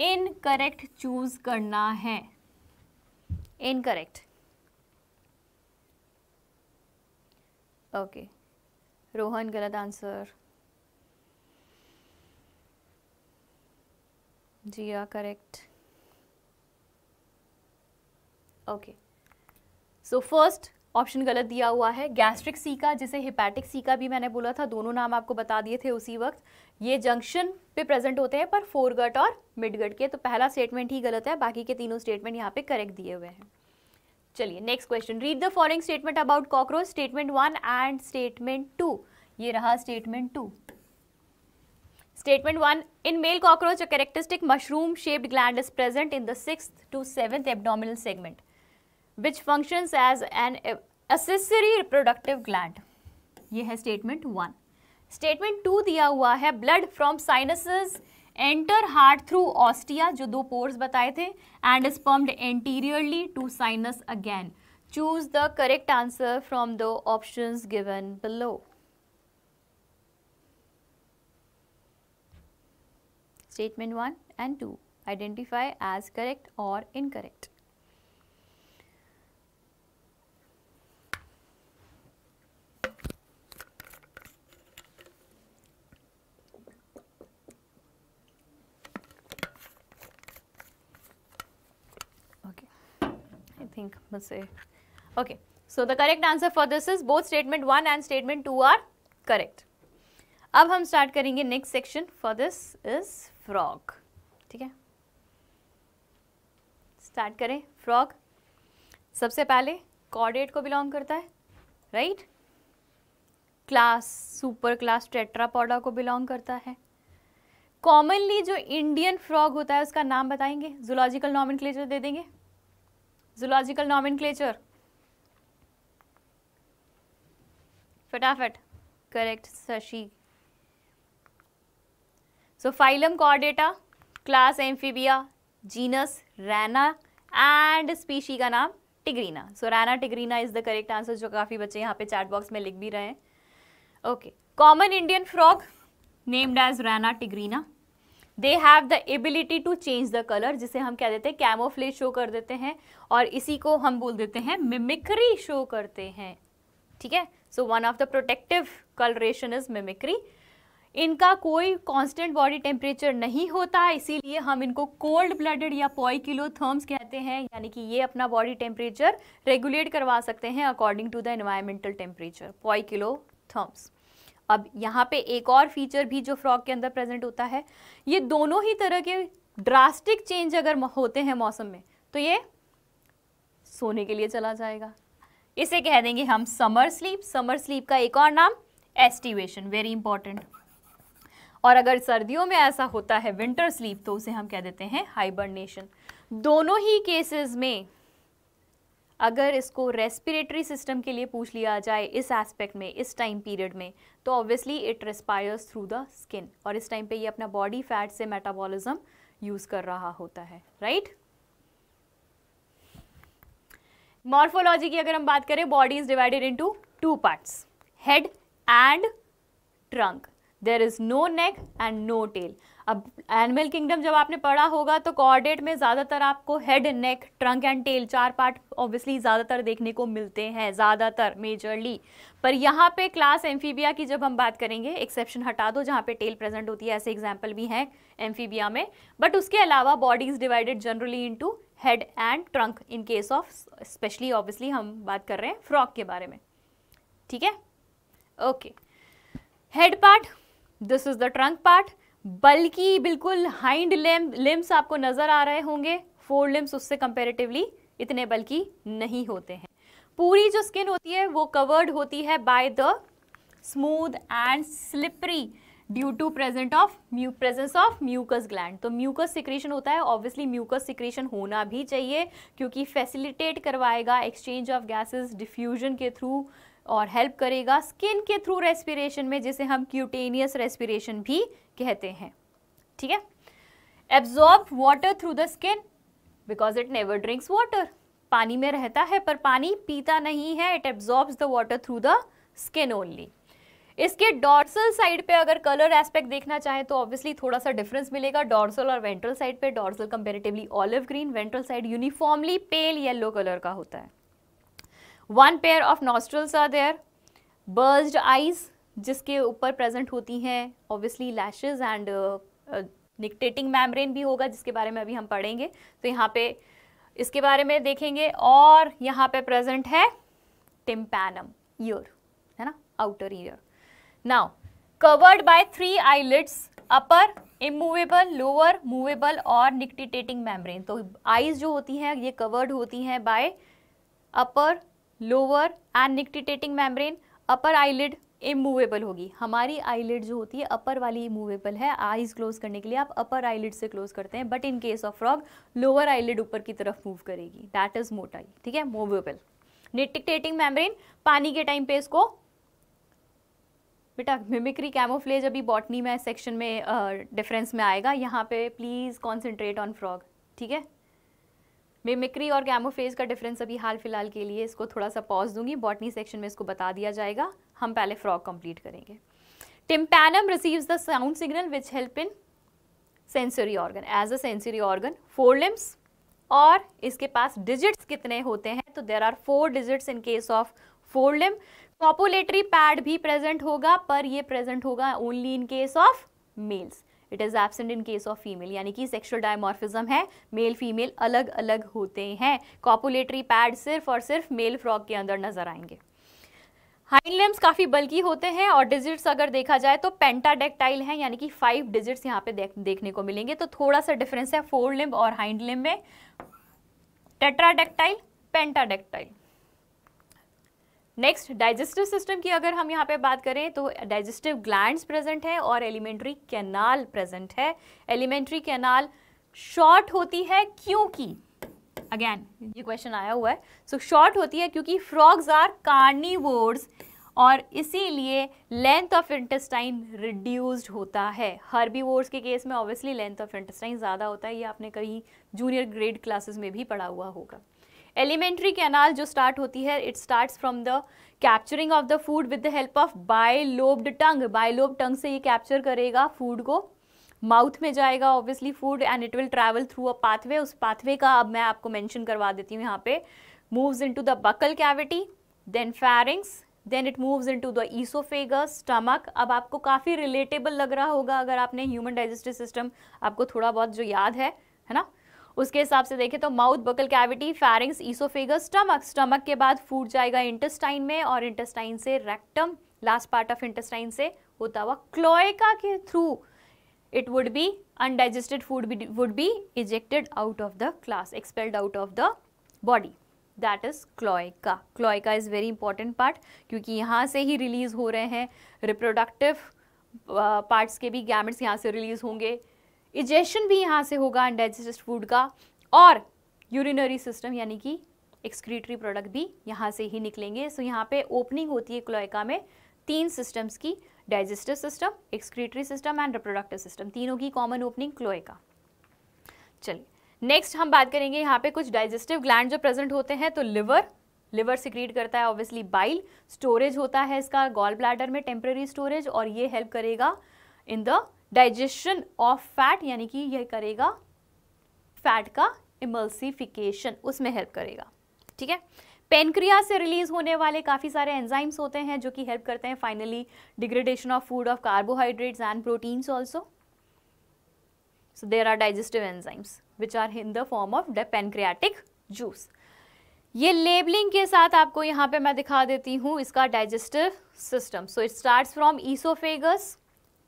in correct choose करना है incorrect okay rohan galat answer jiya correct okay so first option गलत दिया हुआ है gastric caeca जिसे hepatic caeca भी मैंने बोला था दोनों नाम आपको बता दिए थे उसी वक्त ये जंक्शन पे प्रेजेंट होते हैं पर फोरगट और मिडगट के तो पहला स्टेटमेंट ही गलत है बाकी के तीनों स्टेटमेंट यहाँ पे करेक्ट दिए हुए हैं चलिए next question read the following statement about cockroach statement one and statement two ये रहा statement two statement one in male cockroach a characteristic mushroom shaped gland is present in the six to seventh abdominal segment which function as an accessory reproductive gland ये है statement one statement two दिया हुआ है blood from sinuses enter heart through ostia जो दो pores बताए थे and is स्पर्म्ड anteriorly to sinus again choose the correct answer from the option given below statement one and two identify as correct और incorrect think we'll say. Okay. So the correct answer for this is both statement 1 and statement 2 are correct. ab hum start karenge next section for this is frog. theek hai start kare frog sabse pehle chordate ko belong karta hai right? class super class tetrapoda ko belong karta hai commonly जो Indian frog होता है उसका नाम बताएंगे zoological nomenclature दे देंगे zoological nomenclature फटाफट correct Shashi so phylum chordata class amphibia genus rana and species का नाम tigrina so rana tigrina is the correct answer जो काफ़ी बच्चे यहाँ पे चैट बॉक्स में लिख भी रहे हैं okay common Indian frog named as rana tigrina they have the ability to change the colour जिसे हम क्या देते हैं कैमोफ्ले शो कर देते हैं और इसी को हम बोल देते हैं मिमिक्री शो करते हैं ठीक है so one of the protective colouration is mimicry इनका कोई कांस्टेंट बॉडी टेम्परेचर नहीं होता इसीलिए हम इनको कोल्ड ब्लडेड या पॉइकिलो थर्म्स कहते हैं यानी कि ये अपना बॉडी टेम्परेचर रेगुलेट करवा सकते हैं according to the environmental temperature poikilotherms अब यहाँ पे एक और फीचर भी जो फ्रॉक के अंदर प्रेजेंट होता है ये दोनों ही तरह के ड्रास्टिक चेंज अगर होते हैं मौसम में तो ये सोने के लिए चला जाएगा इसे कह देंगे हम समर स्लीप समर स्लीप का एक और नाम एस्टिवेशन वेरी इंपॉर्टेंट और अगर सर्दियों में ऐसा होता है विंटर स्लीप तो उसे हम कह देते हैं हाइबरनेशन दोनों ही केसेस में अगर इसको रेस्पिरेटरी सिस्टम के लिए पूछ लिया जाए इस एस्पेक्ट में इस टाइम पीरियड में तो obviously it respires through the skin और इस टाइम पे ये अपना बॉडी फैट से मेटाबॉलिज्म यूज़ कर रहा होता है राइट right? मॉर्फोलॉजी की अगर हम बात करें body is divided into two parts head and trunk there is no neck and no tail अब एनिमल किंगडम जब आपने पढ़ा होगा तो कॉर्डेट में ज़्यादातर आपको head neck trunk and tail चार पार्ट ऑब्वियसली ज़्यादातर देखने को मिलते हैं ज़्यादातर मेजरली पर यहाँ पे क्लास एम्फीबिया की जब हम बात करेंगे एक्सेप्शन हटा दो जहाँ पे टेल प्रेजेंट होती है ऐसे एग्जाम्पल भी हैं एम्फीबिया में बट उसके अलावा body's divided generally into head and trunk in case of specially obviously हम बात कर रहे हैं फ्रॉक के बारे में ठीक है okay head part this is the trunk part बल्कि बिल्कुल हाइंड लेम लिम्स आपको नज़र आ रहे होंगे फोर लिम्स उससे कंपेरेटिवली इतने बल्कि नहीं होते हैं पूरी जो स्किन होती है वो कवर्ड होती है by the smooth and slippery due to present of mu presence of mucus gland तो म्यूकस सिक्रेशन होता है ऑब्वियसली म्यूकस सिक्रेशन होना भी चाहिए क्योंकि फैसिलिटेट करवाएगा एक्सचेंज ऑफ गैसेस डिफ्यूजन के थ्रू और हेल्प करेगा स्किन के थ्रू रेस्पिरेशन में जिसे हम क्यूटेनियस रेस्पिरेशन भी कहते हैं ठीक है absorb water through the skin because it never drinks water पानी में रहता है पर पानी पीता नहीं है it absorb the water through the skin only इसके डॉर्सल साइड पे अगर कलर एस्पेक्ट देखना चाहे तो ऑब्वियसली थोड़ा सा डिफरेंस मिलेगा डॉर्सल और वेंट्रल साइड पे dorsal comparatively olive green ventral side uniformly pale yellow colour का होता है one pair of nostrils are there bulged eyes जिसके ऊपर प्रेजेंट होती हैं obviously lashes and nictitating membrane भी होगा जिसके बारे में अभी हम पढ़ेंगे तो यहाँ पे इसके बारे में देखेंगे और यहाँ पे प्रेजेंट है टिम्पैनम ईयर है ना outer ear now covered by three eyelids upper immovable lower movable और निकटेटिंग मैमब्रेन तो आईज जो होती हैं ये कवर्ड होती हैं by upper lower and nictitating membrane upper eyelid immovable होगी हमारी आईलिड जो होती है अपर वाली मूवेबल है आईज क्लोज करने के लिए आप अपर आईलिड से क्लोज करते हैं but in case of frog lower eyelid ऊपर की तरफ मूव करेगी दैट इज मोटाई ठीक है मूवेबल निटिकटेटिंग मेम्ब्रेन पानी के टाइम पे इसको बेटा मिमिक्री कैमोफ्लेज अभी बॉटनी में सेक्शन में डिफरेंस uh, में आएगा यहाँ पे प्लीज़ कॉन्सेंट्रेट ऑन फ्रॉग ठीक है मिमिक्री और कैमोफ्लेज का डिफरेंस अभी हाल फिलहाल के लिए इसको थोड़ा सा पॉज दूंगी बॉटनी सेक्शन में इसको बता दिया जाएगा हम पहले फ्रॉग कंप्लीट करेंगे tympanum receives the sound signal which help in sensory organ as a sensory organ fore limbs और इसके पास डिजिट्स कितने होते हैं तो there are four digits in case of fore limb copulatory pad भी प्रेजेंट होगा पर ये प्रेजेंट होगा only in case of males it is absent in case of female यानी कि सेक्शुअल डायमॉर्फिज्म है मेल फीमेल अलग अलग होते हैं कॉपुलेटरी पैड सिर्फ और सिर्फ मेल फ्रॉग के अंदर नजर आएंगे हाइंड लिम्स काफ़ी बल्कि होते हैं और डिजिट्स अगर देखा जाए तो पेंटाडेक्टाइल हैं यानी कि फाइव डिजिट्स यहाँ पे देख, देखने को मिलेंगे तो थोड़ा सा डिफरेंस है फोर लिम्ब और हाइंड लिम्ब में tetradactyl pentadactyl next digestive system की अगर हम यहाँ पे बात करें तो डाइजेस्टिव ग्लैंड्स प्रेजेंट है और एलिमेंट्री कैनाल प्रेजेंट है एलिमेंट्री कैनाल शॉर्ट होती है क्योंकि अगेन ये क्वेश्चन आया हुआ है सो so, शॉर्ट होती है क्योंकि फ्रॉग्स आर कार्निवोर्स और इसीलिए लेंथ ऑफ इंटेस्टाइन रिड्यूस्ड होता है हर्बीवोर्स के केस में ऑब्वियसली लेंथ ऑफ इंटेस्टाइन ज़्यादा होता है ये आपने कहीं जूनियर ग्रेड क्लासेस में भी पढ़ा हुआ होगा एलिमेंट्री कैनाल जो स्टार्ट होती है it starts from the capturing of the food with the help of bilobed tongue bilobed tongue से ये कैप्चर करेगा फूड को माउथ में जाएगा obviously food and it will travel through a pathway उस पाथवे का अब मैं आपको मेंशन करवा देती हूँ यहाँ पे moves into the buccal cavity then pharynx then it moves into the oesophagus stomach अब आपको काफ़ी रिलेटेबल लग रहा होगा अगर आपने ह्यूमन डाइजेस्टिव सिस्टम आपको थोड़ा बहुत जो याद है है ना उसके हिसाब से देखें तो mouth buccal cavity pharynx oesophagus stomach stomach के बाद फूड जाएगा इंटेस्टाइन में और इंटेस्टाइन से rectum last part of intestine से होता हुआ क्लोएका के through it would be undigested food be, would be ejected out of the class expelled out of the body that is cloaca cloaca is very important part क्योंकि यहाँ से ही release हो रहे हैं रिप्रोडक्टिव पार्ट्स uh, के भी gametes यहाँ से रिलीज़ होंगे इजेशन भी यहाँ से होगा अनडाइजेस्टेड फूड का और यूरिनरी सिस्टम यानी कि एक्सक्रीटरी प्रोडक्ट भी यहाँ से ही निकलेंगे सो so, यहाँ पे ओपनिंग होती है क्लोइका में तीन सिस्टम्स की digestive system excretory system and reproductive system तीनों की कॉमन ओपनिंग क्लोए का चलिए नेक्स्ट हम बात करेंगे यहाँ पे कुछ डाइजेस्टिव ग्लैंड जो प्रेजेंट होते हैं तो लिवर लिवर सिक्रीट करता है ऑब्वियसली बाइल स्टोरेज होता है इसका गॉल ब्लैडर में टेम्प्रेरी स्टोरेज और ये हेल्प करेगा in the digestion of fat यानी कि यह करेगा फैट का इमल्सिफिकेशन उसमें हेल्प करेगा ठीक है पेनक्रिया से रिलीज होने वाले काफ़ी सारे एंजाइम्स होते हैं जो कि हेल्प करते हैं finally degradation of food of carbohydrates and proteins also so there are digestive enzymes which are in the form of the pancreatic juice ये लेबलिंग के साथ आपको यहाँ पे मैं दिखा देती हूँ इसका digestive system so it starts from oesophagus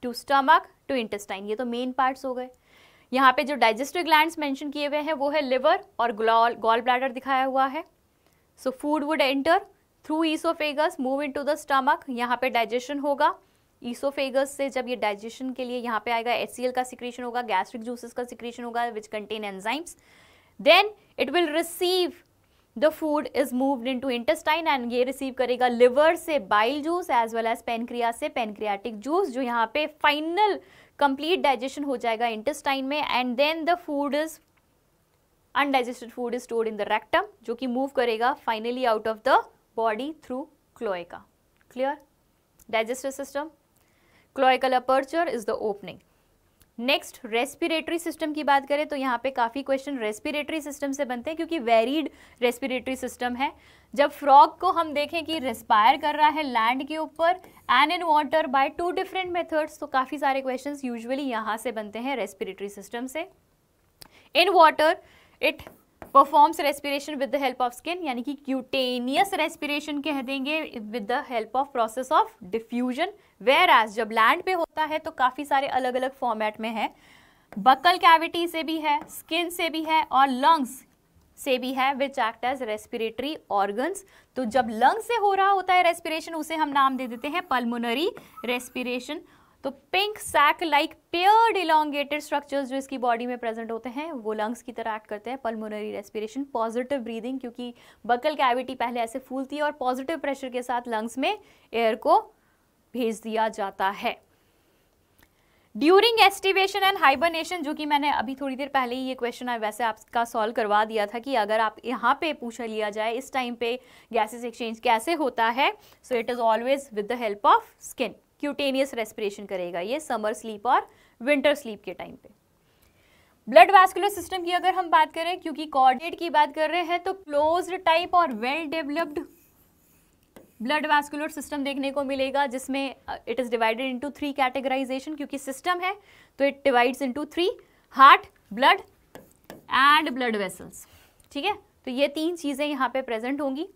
to stomach to intestine ये तो मेन पार्ट्स हो गए यहाँ पे जो डाइजेस्टिव ग्लैंड्स मेंशन किए हुए हैं वो है लिवर और गॉल ब्लैडर दिखाया हुआ है so food would enter through oesophagus move into the stomach यहाँ पे डाइजेशन होगा ईसोफेगस से जब ये डाइजेशन के लिए यहाँ पे आएगा एच का सिक्रीशन होगा गैस्ट्रिक जूसेस का सिक्रीशन होगा which contain enzymes then it will receive the food is move into intestine and ये रिसीव करेगा लिवर से bile juice as well as pancreas से पेनक्रियाटिक जूस जो यहाँ पे फाइनल कंप्लीट डाइजेशन हो जाएगा इंटेस्टाइन में and then the food is undigested food is stored in the rectum जो कि मूव करेगा finally out of the body through cloaca clear digestive system cloacal aperture is the opening next respiratory system की बात करें तो यहाँ पे काफ़ी क्वेश्चन रेस्पिरेटरी सिस्टम से बनते हैं क्योंकि वेरीड रेस्पिरेटरी सिस्टम है जब फ्रॉग को हम देखें कि रेस्पायर कर रहा है लैंड के ऊपर and in water by two different methods तो काफ़ी सारे क्वेश्चंस यूजुअली यहाँ से बनते हैं रेस्पिरेटरी सिस्टम से in water it performs respiration with the help of skin यानी कि क्यूटेनियस रेस्पिरेशन कह देंगे with the help of process of diffusion whereas जब लैंड पे होता है तो काफ़ी सारे अलग अलग फॉर्मेट में है बकल कैविटी से भी है स्किन से भी है और लंग्स से भी है which act as respiratory organs तो जब लंग्स से हो रहा होता है रेस्पिरेशन उसे हम नाम दे देते हैं पल्मोनरी रेस्पिरेशन तो pink sac like paired elongated structures जो इसकी बॉडी में प्रेजेंट होते हैं वो लंग्स की तरह एक्ट करते हैं पल्मोनरी रेस्पिरेशन पॉजिटिव ब्रीदिंग क्योंकि बकल कैविटी पहले ऐसे फूलती है और पॉजिटिव प्रेशर के साथ लंग्स में एयर को भेज दिया जाता है ड्यूरिंग एस्टिवेशन एंड हाइबरनेशन जो कि मैंने अभी थोड़ी देर पहले ही ये क्वेश्चन वैसे आपका सॉल्व करवा दिया था कि अगर आप यहाँ पे पूछा लिया जाए इस टाइम पे गैसेस एक्सचेंज कैसे होता है so it is always with the help of skin cutaneous respiration करेगा ये समर स्लीप और विंटर स्लीप के टाइम पे ब्लड वैस्कुलर सिस्टम की अगर हम बात करें क्योंकि कॉर्डिनेट की बात कर रहे हैं तो क्लोज टाइप और well developed blood vascular system देखने को मिलेगा जिसमें it is divided into three categorization क्योंकि सिस्टम है तो it divides into three heart blood and blood vessels ठीक है तो ये तीन चीज़ें यहाँ पे प्रेजेंट होंगी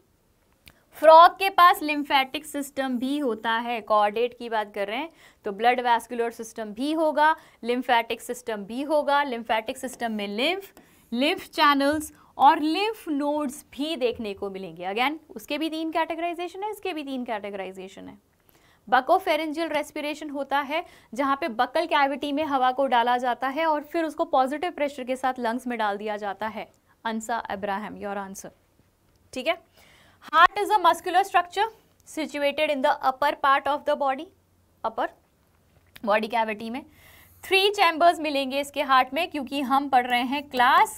फ्रॉग के पास लिम्फेटिक सिस्टम भी होता है कॉर्डेट की बात कर रहे हैं तो ब्लड वैस्कुलर सिस्टम भी होगा लिम्फेटिक सिस्टम भी होगा लिम्फेटिक सिस्टम में लिम्फ लिम्फ चैनल्स और लिम्फ नोड्स भी देखने को मिलेंगे अगेन उसके भी तीन कैटेगराइजेशन है इसके भी तीन कैटेगराइजेशन है बकोफेरेंजियल रेस्पिरेशन होता है जहाँ पे बकल कैविटी में हवा को डाला जाता है और फिर उसको पॉजिटिव प्रेशर के साथ लंग्स में डाल दिया जाता है अंसा अब्राहम योर आंसर ठीक है Heart is a muscular structure situated in the upper part of the body, upper body cavity में थ्री चैम्बर्स मिलेंगे इसके हार्ट में क्योंकि हम पढ़ रहे हैं क्लास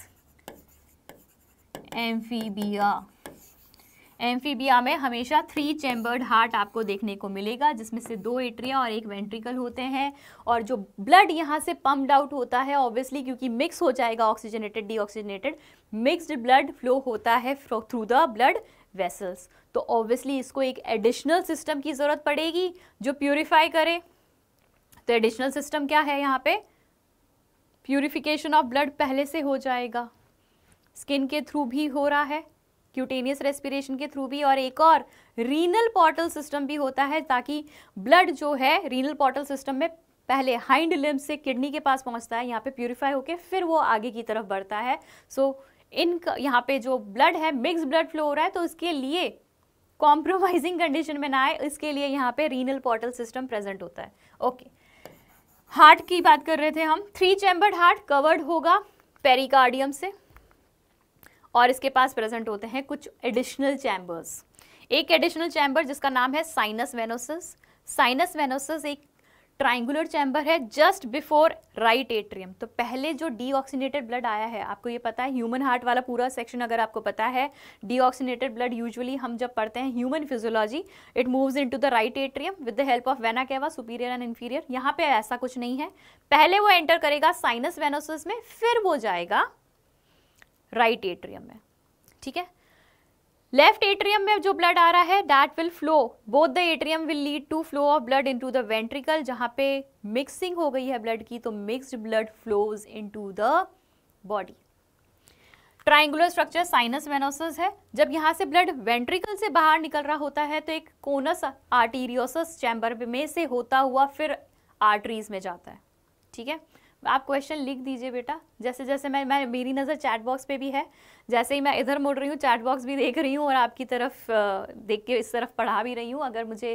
एम्फीबिया एम्फीबिया में हमेशा थ्री चैम्बर्ड हार्ट आपको देखने को मिलेगा जिसमें से दो एट्रिया और एक वेंट्रिकल होते हैं और जो ब्लड यहाँ से पम्पड आउट होता है ऑब्वियसली क्योंकि मिक्स हो जाएगा oxygenated oxygenated mixed blood flow होता है थ्रू द ब्लड वेसल्स तो ऑब्वियसली इसको एक एडिशनल सिस्टम की ज़रूरत पड़ेगी जो प्योरीफाई करे तो एडिशनल सिस्टम क्या है यहाँ पे प्योरीफिकेशन ऑफ ब्लड पहले से हो जाएगा स्किन के थ्रू भी हो रहा है क्यूटेनियस रेस्पिरेशन के थ्रू भी और एक और रीनल पोर्टल सिस्टम भी होता है ताकि ब्लड जो है रीनल पोर्टल सिस्टम में पहले हाइंड लिम्स से किडनी के पास पहुंचता है यहाँ पे प्योरीफाई होके फिर वो आगे की तरफ बढ़ता है सो so, इन यहाँ पे जो ब्लड है मिक्स ब्लड फ्लो हो रहा है तो इसके लिए कॉम्प्रोमाइजिंग कंडीशन <laughs> में ना आए इसके लिए यहाँ पे रीनल पोर्टल सिस्टम प्रेजेंट होता है ओके हार्ट की बात कर रहे थे हम थ्री चैम्बर्ड हार्ट कवर्ड होगा पेरिकार्डियम से और इसके पास प्रेजेंट होते हैं कुछ एडिशनल चैम्बर्स एक एडिशनल चैम्बर जिसका नाम है साइनस वेनोसिस साइनस वेनोसिस एक ट्राइंगुलर चैम्बर है जस्ट बिफोर राइट एट्रियम तो पहले जो डीऑक्सीनेटेड ब्लड आया है आपको ये पता है ह्यूमन हार्ट वाला पूरा सेक्शन अगर आपको पता है डीऑक्सीनेटेड ब्लड यूजुअली हम जब पढ़ते हैं human physiology it moves into the right atrium with the help of vena cava superior and inferior यहाँ पे ऐसा कुछ नहीं है पहले वो एंटर करेगा साइनस वेनोसिस में फिर वो जाएगा राइट एट्रियम में ठीक है लेफ्ट एट्रियम में जो ब्लड आ रहा है that will flow both the atrium will lead to flow of blood into the ventricle जहां पे मिक्सिंग हो गई है ब्लड की तो mixed blood flows into the body triangular structure sinus venosus है जब यहाँ से ब्लड वेंट्रिकल से बाहर निकल रहा होता है तो एक कोनस आर्टीरियोसस चैम्बर में से होता हुआ फिर आर्टरीज में जाता है ठीक है आप क्वेश्चन लिख दीजिए बेटा जैसे जैसे मैं मैं मेरी नज़र चैट बॉक्स पे भी है जैसे ही मैं इधर मुड़ रही हूँ चैट बॉक्स भी देख रही हूँ और आपकी तरफ देख के इस तरफ पढ़ा भी रही हूँ अगर मुझे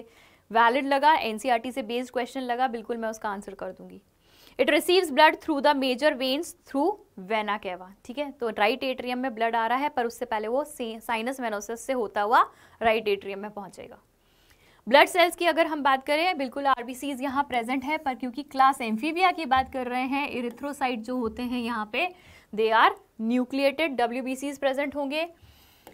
वैलिड लगा एन e से बेस्ड क्वेश्चन लगा बिल्कुल मैं उसका आंसर कर दूँगी it receives blood through the major veins through vena cava ठीक है तो राइट एट्रियम में ब्लड आ रहा है पर उससे पहले वो साइनस वेनोसिस से होता हुआ राइट एट्रियम में पहुंचेगा ब्लड सेल्स की अगर हम बात करें बिल्कुल आर बी सीज यहाँ प्रेजेंट है पर क्योंकि क्लास एम्फीबिया की बात कर रहे हैं इरिथ्रोसाइट जो होते हैं यहाँ पे they are nucleated W B Cs present होंगे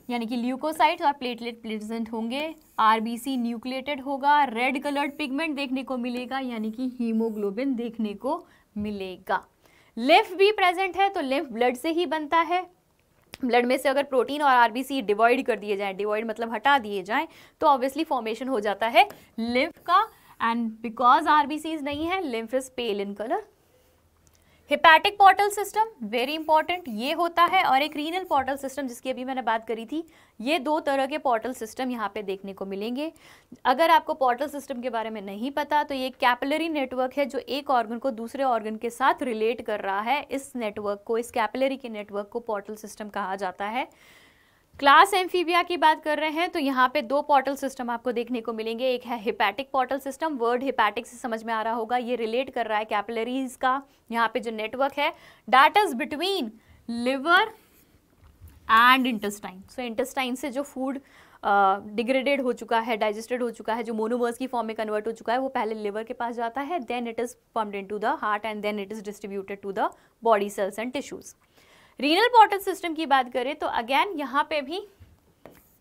यानी कि ल्यूकोसाइट और प्लेटलेट प्रेजेंट होंगे आर बी सी न्यूक्लिएटेड होगा रेड कलर्ड पिगमेंट देखने को मिलेगा यानी कि हीमोग्लोबिन देखने को मिलेगा लिफ भी प्रेजेंट है तो लिफ ब्लड से ही बनता है ब्लड में से अगर प्रोटीन और आरबीसी डिवाइड कर दिए जाएं डिवाइड मतलब हटा दिए जाएं तो ऑब्वियसली फॉर्मेशन हो जाता है लिम्फ का एंड बिकॉज आरबीसीज नहीं है lymph is pale in colour hepatic portal system very important ये होता है और एक रीनल पोर्टल सिस्टम जिसकी अभी मैंने बात करी थी ये दो तरह के पोर्टल सिस्टम यहाँ पे देखने को मिलेंगे अगर आपको पोर्टल सिस्टम के बारे में नहीं पता तो ये कैपलरी नेटवर्क है जो एक ऑर्गन को दूसरे ऑर्गन के साथ रिलेट कर रहा है इस नेटवर्क को इस कैपलरी के नेटवर्क को पोर्टल सिस्टम कहा जाता है क्लास एम्फीबिया की बात कर रहे हैं तो यहाँ पे दो पोर्टल सिस्टम आपको देखने को मिलेंगे एक है hepatic portal system word hepatic से समझ में आ रहा होगा ये रिलेट कर रहा है कैपिलरीज का यहाँ पे जो नेटवर्क है that's between liver and intestine so intestine से जो फूड डिग्रेडेड uh, हो चुका है डाइजेस्टेड हो चुका है जो मोनोमर्स की फॉर्म में कन्वर्ट हो चुका है वो पहले लिवर के पास जाता है then it is pumped into the heart and then it is distributed to the body cells and tissues renal portal system की बात करें तो अगेन यहाँ पे भी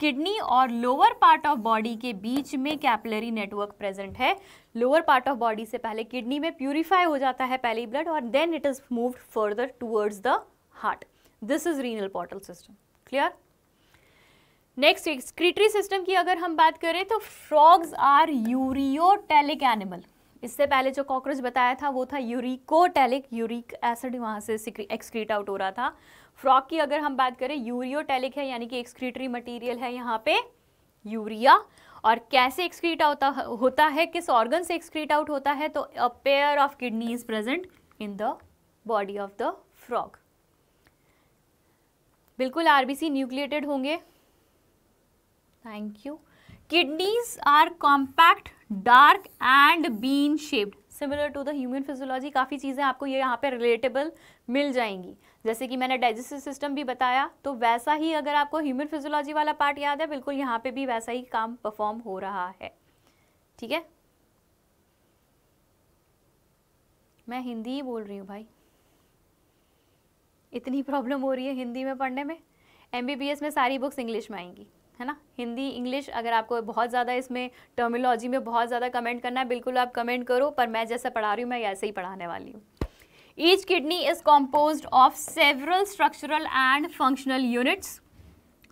किडनी और लोअर पार्ट ऑफ बॉडी के बीच में कैपलरी नेटवर्क प्रेजेंट है लोअर पार्ट ऑफ बॉडी से पहले किडनी में प्यूरिफाई हो जाता है पहले ब्लड और then it is moved further towards the heart this is renal portal system clear next excretory system की अगर हम बात करें तो फ्रॉग्स आर यूरियोटेलिक एनिमल इससे पहले जो कॉकरोच बताया था वो था यूरिकोटेलिक यूरिक एसिड वहाँ से एक्सक्रीट आउट हो रहा था फ्रॉक की अगर हम बात करें यूरियोटेलिक है यानी कि एक्सक्रीटरी मटेरियल है यहाँ पे यूरिया और कैसे एक्सक्रीट आउट होता है किस ऑर्गन से एक्सक्रीट आउट होता है तो a pair of kidney is present in the body of the frog बिल्कुल आरबीसी न्यूक्लिएटेड होंगे thank you kidneys are compact dark and bean shaped similar to the human physiology काफ़ी चीज़ें आपको ये यहाँ पे रिलेटेबल मिल जाएंगी जैसे कि मैंने डाइजेस्टिव सिस्टम भी बताया तो वैसा ही अगर आपको ह्यूमन फिजोलॉजी वाला पार्ट याद है बिल्कुल यहाँ पे भी वैसा ही काम परफॉर्म हो रहा है ठीक है मैं हिंदी ही बोल रही हूँ भाई इतनी प्रॉब्लम हो रही है हिंदी में पढ़ने में एम में सारी बुक्स इंग्लिश में आएंगी है ना हिंदी इंग्लिश अगर आपको बहुत ज़्यादा इसमें टर्मिनोलॉजी में बहुत ज़्यादा कमेंट करना है बिल्कुल आप कमेंट करो पर मैं जैसा पढ़ा रही हूँ मैं ऐसे ही पढ़ाने वाली हूँ each kidney is compose of several structural and functional units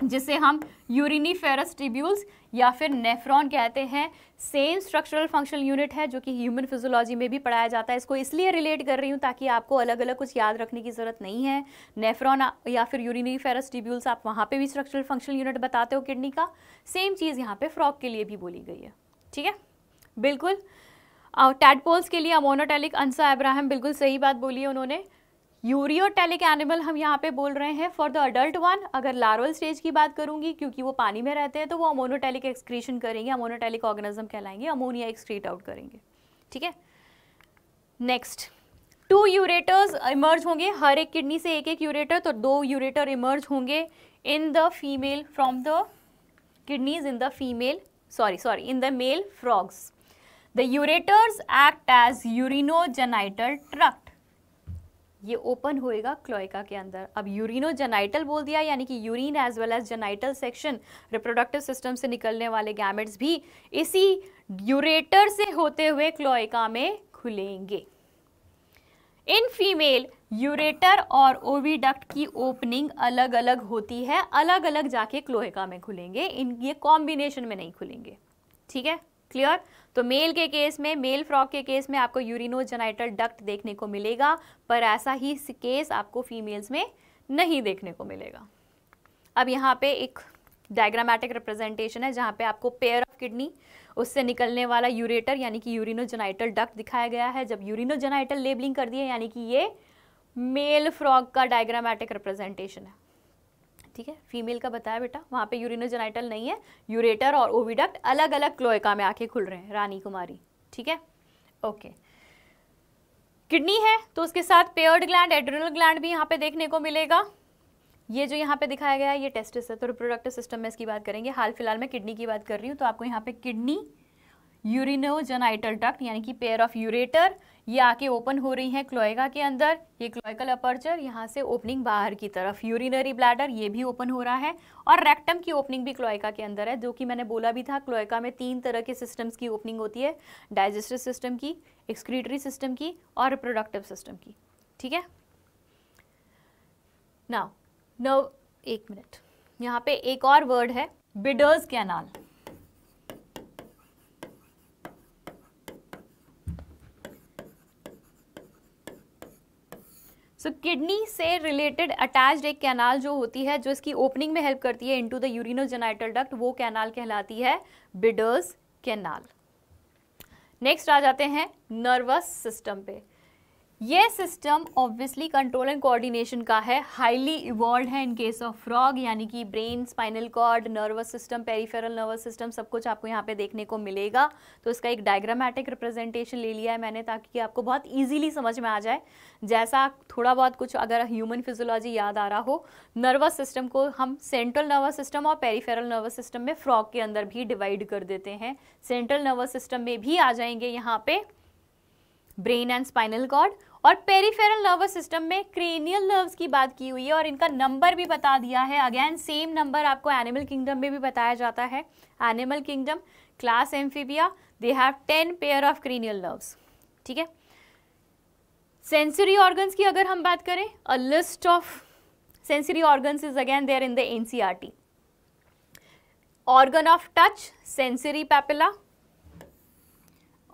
जिसे हम यूरिनी फेरस ट्रिब्यूल्स या फिर नेफ्रॉन कहते हैं सेम स्ट्रक्चरल फंक्शनल यूनिट है जो कि ह्यूमन फिजोलॉजी में भी पढ़ाया जाता है इसको इसलिए रिलेट कर रही हूँ ताकि आपको अलग अलग कुछ याद रखने की ज़रूरत नहीं है नेफ्रॉन या फिर यूरिनीफेरस फेरस ट्रिब्यूल्स आप वहाँ पर भी स्ट्रक्चरल फंक्शनल यूनिट बताते हो किडनी का सेम चीज़ यहाँ पर फ्रॉक के लिए भी बोली गई है ठीक है बिल्कुल टैडपोल्स के लिए अमोनोटेलिक अंसा अब्राहम बिल्कुल सही बात बोली है उन्होंने यूरियोटेलिक एनिमल हम यहाँ पे बोल रहे हैं फॉर द अडल्ट वन अगर लार्वल स्टेज की बात करूंगी क्योंकि वो पानी में रहते हैं तो वो अमोनोटेलिक एक्सक्रीशन करेंगे अमोनोटेलिक ऑर्गेनिज्म कहलाएंगे अमोनिया एक्सक्रीट आउट करेंगे ठीक है नेक्स्ट टू यूरेटर्स इमर्ज होंगे हर एक किडनी से एक एक यूरेटर तो दो यूरेटर इमर्ज होंगे in the female from the kidneys in the female sorry sorry in the male frogs the ureters act as urinogenital tract ये ओपन होएगा क्लोइका के अंदर अब यूरिनो जेनाइटल बोल दिया यानी कि urine as well as genital section reproductive system से निकलने वाले गैमेट्स भी इसी यूरेटर से होते हुए क्लोइका में खुलेंगे इन फीमेल यूरेटर और ओविडक्ट की ओपनिंग अलग अलग होती है अलग अलग जाके क्लोइका में खुलेंगे इन ये कॉम्बिनेशन में नहीं खुलेंगे ठीक है क्लियर तो मेल के केस में मेल फ्रॉक के केस में आपको यूरिनोजेनाइटल डक्ट देखने को मिलेगा पर ऐसा ही केस आपको फीमेल्स में नहीं देखने को मिलेगा अब यहाँ पे एक डायग्रामेटिक रिप्रेजेंटेशन है जहाँ पे आपको पेयर ऑफ किडनी उससे निकलने वाला यूरेटर यानी कि यूरिनोजेनाइटल डक्ट दिखाया गया है जब यूरिनोजेनाइटल लेबलिंग कर दिए यानी कि ये मेल फ्रॉग का डायग्रामेटिक रिप्रेजेंटेशन है ठीक है फीमेल का बताया बेटा वहाँ पे यूरिनोजेनाइटल नहीं है यूरेटर और ओविडक्ट अलग अलग क्लोएका में आके खुल रहे हैं रानी कुमारी ठीक है ओके किडनी है तो उसके साथ पेयर्ड ग्लैंड एड्रिनल ग्लैंड भी यहाँ पे देखने को मिलेगा ये जो यहाँ पे दिखाया गया है ये टेस्टिस है तो रिप्रोडक्टिव सिस्टम में इसकी बात करेंगे हाल फिलहाल मैं किडनी की बात कर रही हूँ तो आपको यहाँ पे किडनी यूरिनोजेनाइटल डक्ट यानी कि पेयर ऑफ यूरेटर ये आके ओपन हो रही हैं क्लोएगा के अंदर ये क्लोइकल अपर्चर यहाँ से ओपनिंग बाहर की तरफ यूरिनरी ब्लैडर ये भी ओपन हो रहा है और रेक्टम की ओपनिंग भी क्लोएका के अंदर है जो कि मैंने बोला भी था क्लोएका में तीन तरह के सिस्टम्स की ओपनिंग होती है डाइजेस्टिव सिस्टम की एक्सक्रीटरी सिस्टम की और रिप्रोडक्टिव सिस्टम की ठीक है नाउ नव एक मिनट यहाँ पे एक और वर्ड है बिडर्स कैनाल सो किडनी से रिलेटेड अटैच्ड एक कैनाल जो होती है जो इसकी ओपनिंग में हेल्प करती है इनटू द यूरिनोजेनाइटल डक्ट वो कैनाल कहलाती है बिडर्स कैनाल नेक्स्ट आ जाते हैं नर्वस सिस्टम पे ये system obviously control and coordination का है हाईली इवॉल्व है इन केस ऑफ फ्रॉग यानी कि brain spinal cord nervous system peripheral nervous system सब कुछ आपको यहाँ पे देखने को मिलेगा तो इसका एक डायग्रामेटिक रिप्रेजेंटेशन ले लिया है मैंने ताकि आपको बहुत इजीली समझ में आ जाए जैसा थोड़ा बहुत कुछ अगर ह्यूमन फिजोलॉजी याद आ रहा हो नर्वस सिस्टम को हम सेंट्रल नर्वस सिस्टम और पेरीफेरल नर्वस सिस्टम में फ्रॉग के अंदर भी डिवाइड कर देते हैं सेंट्रल नर्वस सिस्टम में भी आ जाएंगे यहाँ पर ब्रेन एंड स्पाइनल कॉर्ड और पेरीफेरल नर्वस सिस्टम में क्रेनियल नर्व्स की बात की हुई है और इनका नंबर भी बता दिया है अगैन सेम नंबर आपको एनिमल किंगडम में भी बताया जाता है animal kingdom class amphibia they have ten pair of cranial nerves ठीक है सेंसरी ऑर्गन्स की अगर हम बात करें a list of sensory organs is again there in the NCERT organ of touch sensory papilla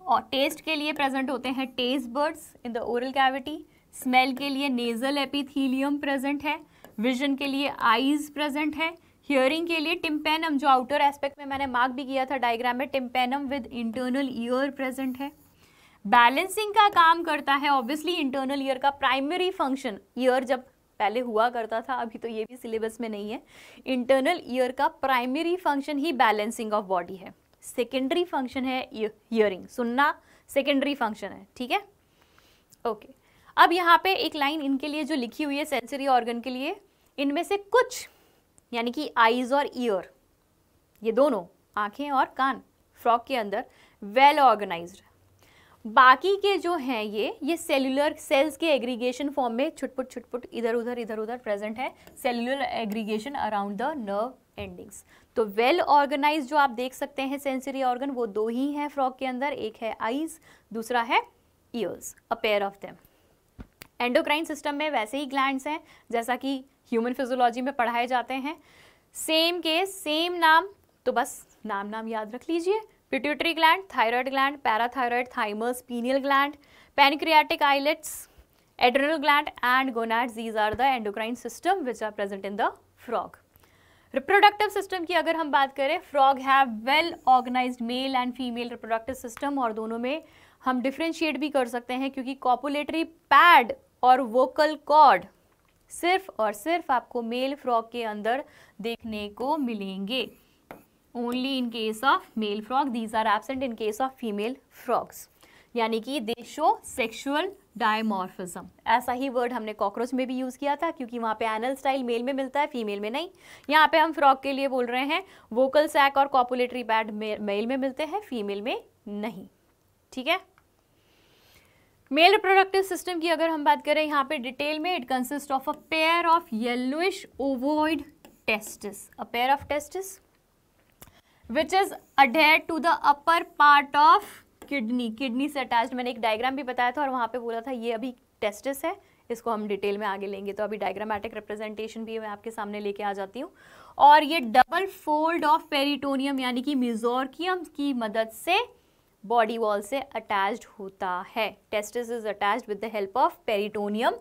और टेस्ट के लिए प्रेजेंट होते हैं taste buds in the oral cavity smell के लिए नेजल एपिथीलियम प्रेजेंट है विजन के लिए आईज प्रेजेंट है हियरिंग के लिए टिम्पेनम जो आउटर एस्पेक्ट में मैंने मार्क भी किया था डायग्राम में tympanum with internal ear present है बैलेंसिंग का काम करता है ऑब्वियसली इंटरनल ईयर का प्राइमरी फंक्शन ईयर जब पहले हुआ करता था अभी तो ये भी सिलेबस में नहीं है इंटरनल ईयर का प्राइमरी फंक्शन ही बैलेंसिंग ऑफ बॉडी है सेकेंडरी फंक्शन है हियरिंग सुनना सेकेंडरी फंक्शन है ठीक है ओके अब यहाँ पे एक लाइन इनके लिए जो लिखी हुई है सेंसरी ऑर्गन के लिए इनमें से कुछ यानी कि आईज और ईयर ये दोनों आंखें और कान फ्रॉक के अंदर वेल well ऑर्गेनाइज्ड बाकी के जो हैं ये ये सेलुलर सेल्स के एग्रीगेशन फॉर्म में छुटपुट छुटपुट इधर उधर इधर उधर प्रेजेंट है cellular aggregation around the nerve endings तो वेल ऑर्गेनाइज जो आप देख सकते हैं सेंसरी ऑर्गन वो दो ही हैं फ्रॉग के अंदर एक है आईज दूसरा है ears a pair of them endocrine system में वैसे ही ग्लैंड्स हैं जैसा कि ह्यूमन फिजोलॉजी में पढ़ाए जाते हैं सेम केस सेम नाम तो बस नाम नाम याद रख लीजिए pituitary gland thyroid gland parathyroid thymus pineal gland pancreatic islets adrenal gland and gonads these are the endocrine system which are present in the frog reproductive system की अगर हम बात करें frog have well organised male and female reproductive system और दोनों में हम differentiate भी कर सकते हैं क्योंकि कॉपुलेटरी पैड और वोकल कॉर्ड सिर्फ और सिर्फ आपको मेल फ्रॉग के अंदर देखने को मिलेंगे only in case of male frog these are absent in case of female frogs यानी कि दे शो सेक्शुअल डायमॉर्फिज्म ऐसा ही वर्ड हमने कॉकरोच में भी यूज़ किया था क्योंकि वहाँ पे एनल स्टाइल मेल में मिलता है फीमेल में नहीं यहाँ पे हम फ्रॉक के लिए बोल रहे हैं वोकल सैक और कॉपुलेटरी पैड मेल में मिलते हैं फीमेल में नहीं ठीक है मेल रिप्रोडक्टिव सिस्टम की अगर हम बात करें यहाँ पे डिटेल में it consist of a pair of yellowish ovoid testis a pair of testis which is adhere to the upper part of kidney kidney से अटैच मैंने एक डायग्राम भी बताया था और वहाँ पे बोला था ये अभी टेस्टिस है इसको हम डिटेल में आगे लेंगे तो अभी डायग्रामेटिक रिप्रेजेंटेशन भी मैं आपके सामने लेके आ जाती हूँ और ये डबल फोल्ड ऑफ पेरिटोनियम यानी कि मिजोर्कियम की मदद से बॉडी वॉल से अटैच्ड होता है testis is attached with the help of peritoneum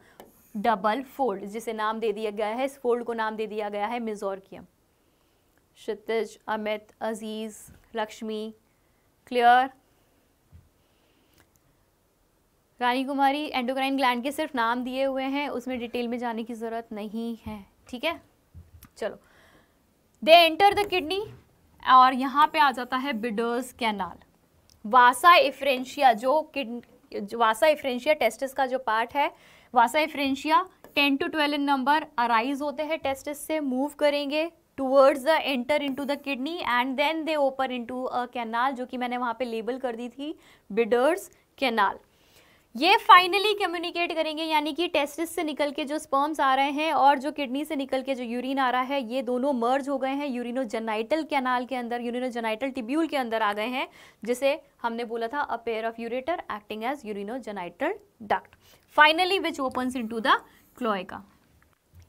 double fold जिसे नाम दे दिया गया है इस फोल्ड को नाम दे दिया गया है mesorchium Kshitij Amit Aziz Lakshmi clear Rani Kumari endocrine gland के सिर्फ नाम दिए हुए हैं उसमें डिटेल में जाने की ज़रूरत नहीं है ठीक है चलो दे एंटर द किडनी और यहाँ पे आ जाता है बिडर्स कैनाल वासा इफ्रेंशिया जो किड वासा इफ्रेंशिया टेस्टिस का जो पार्ट है vasa efferentia ten to twelve in number arise होते हैं टेस्टिस से मूव करेंगे towards the enter into the kidney and then they open into a canal जो कि मैंने वहाँ पे लेबल कर दी थी बिडर्स कैनाल ये फाइनली कम्युनिकेट करेंगे यानी कि टेस्टिस से निकल के जो स्पर्म्स आ रहे हैं और जो किडनी से निकल के जो यूरिन आ रहा है ये दोनों मर्ज हो गए हैं यूरिनोजेनाइटल कैनाल के अंदर यूरिनोजेनाइटल टिब्यूल के अंदर आ गए हैं जिसे हमने बोला था a pair of ureter acting as urinogenital duct finally which open into the cloaca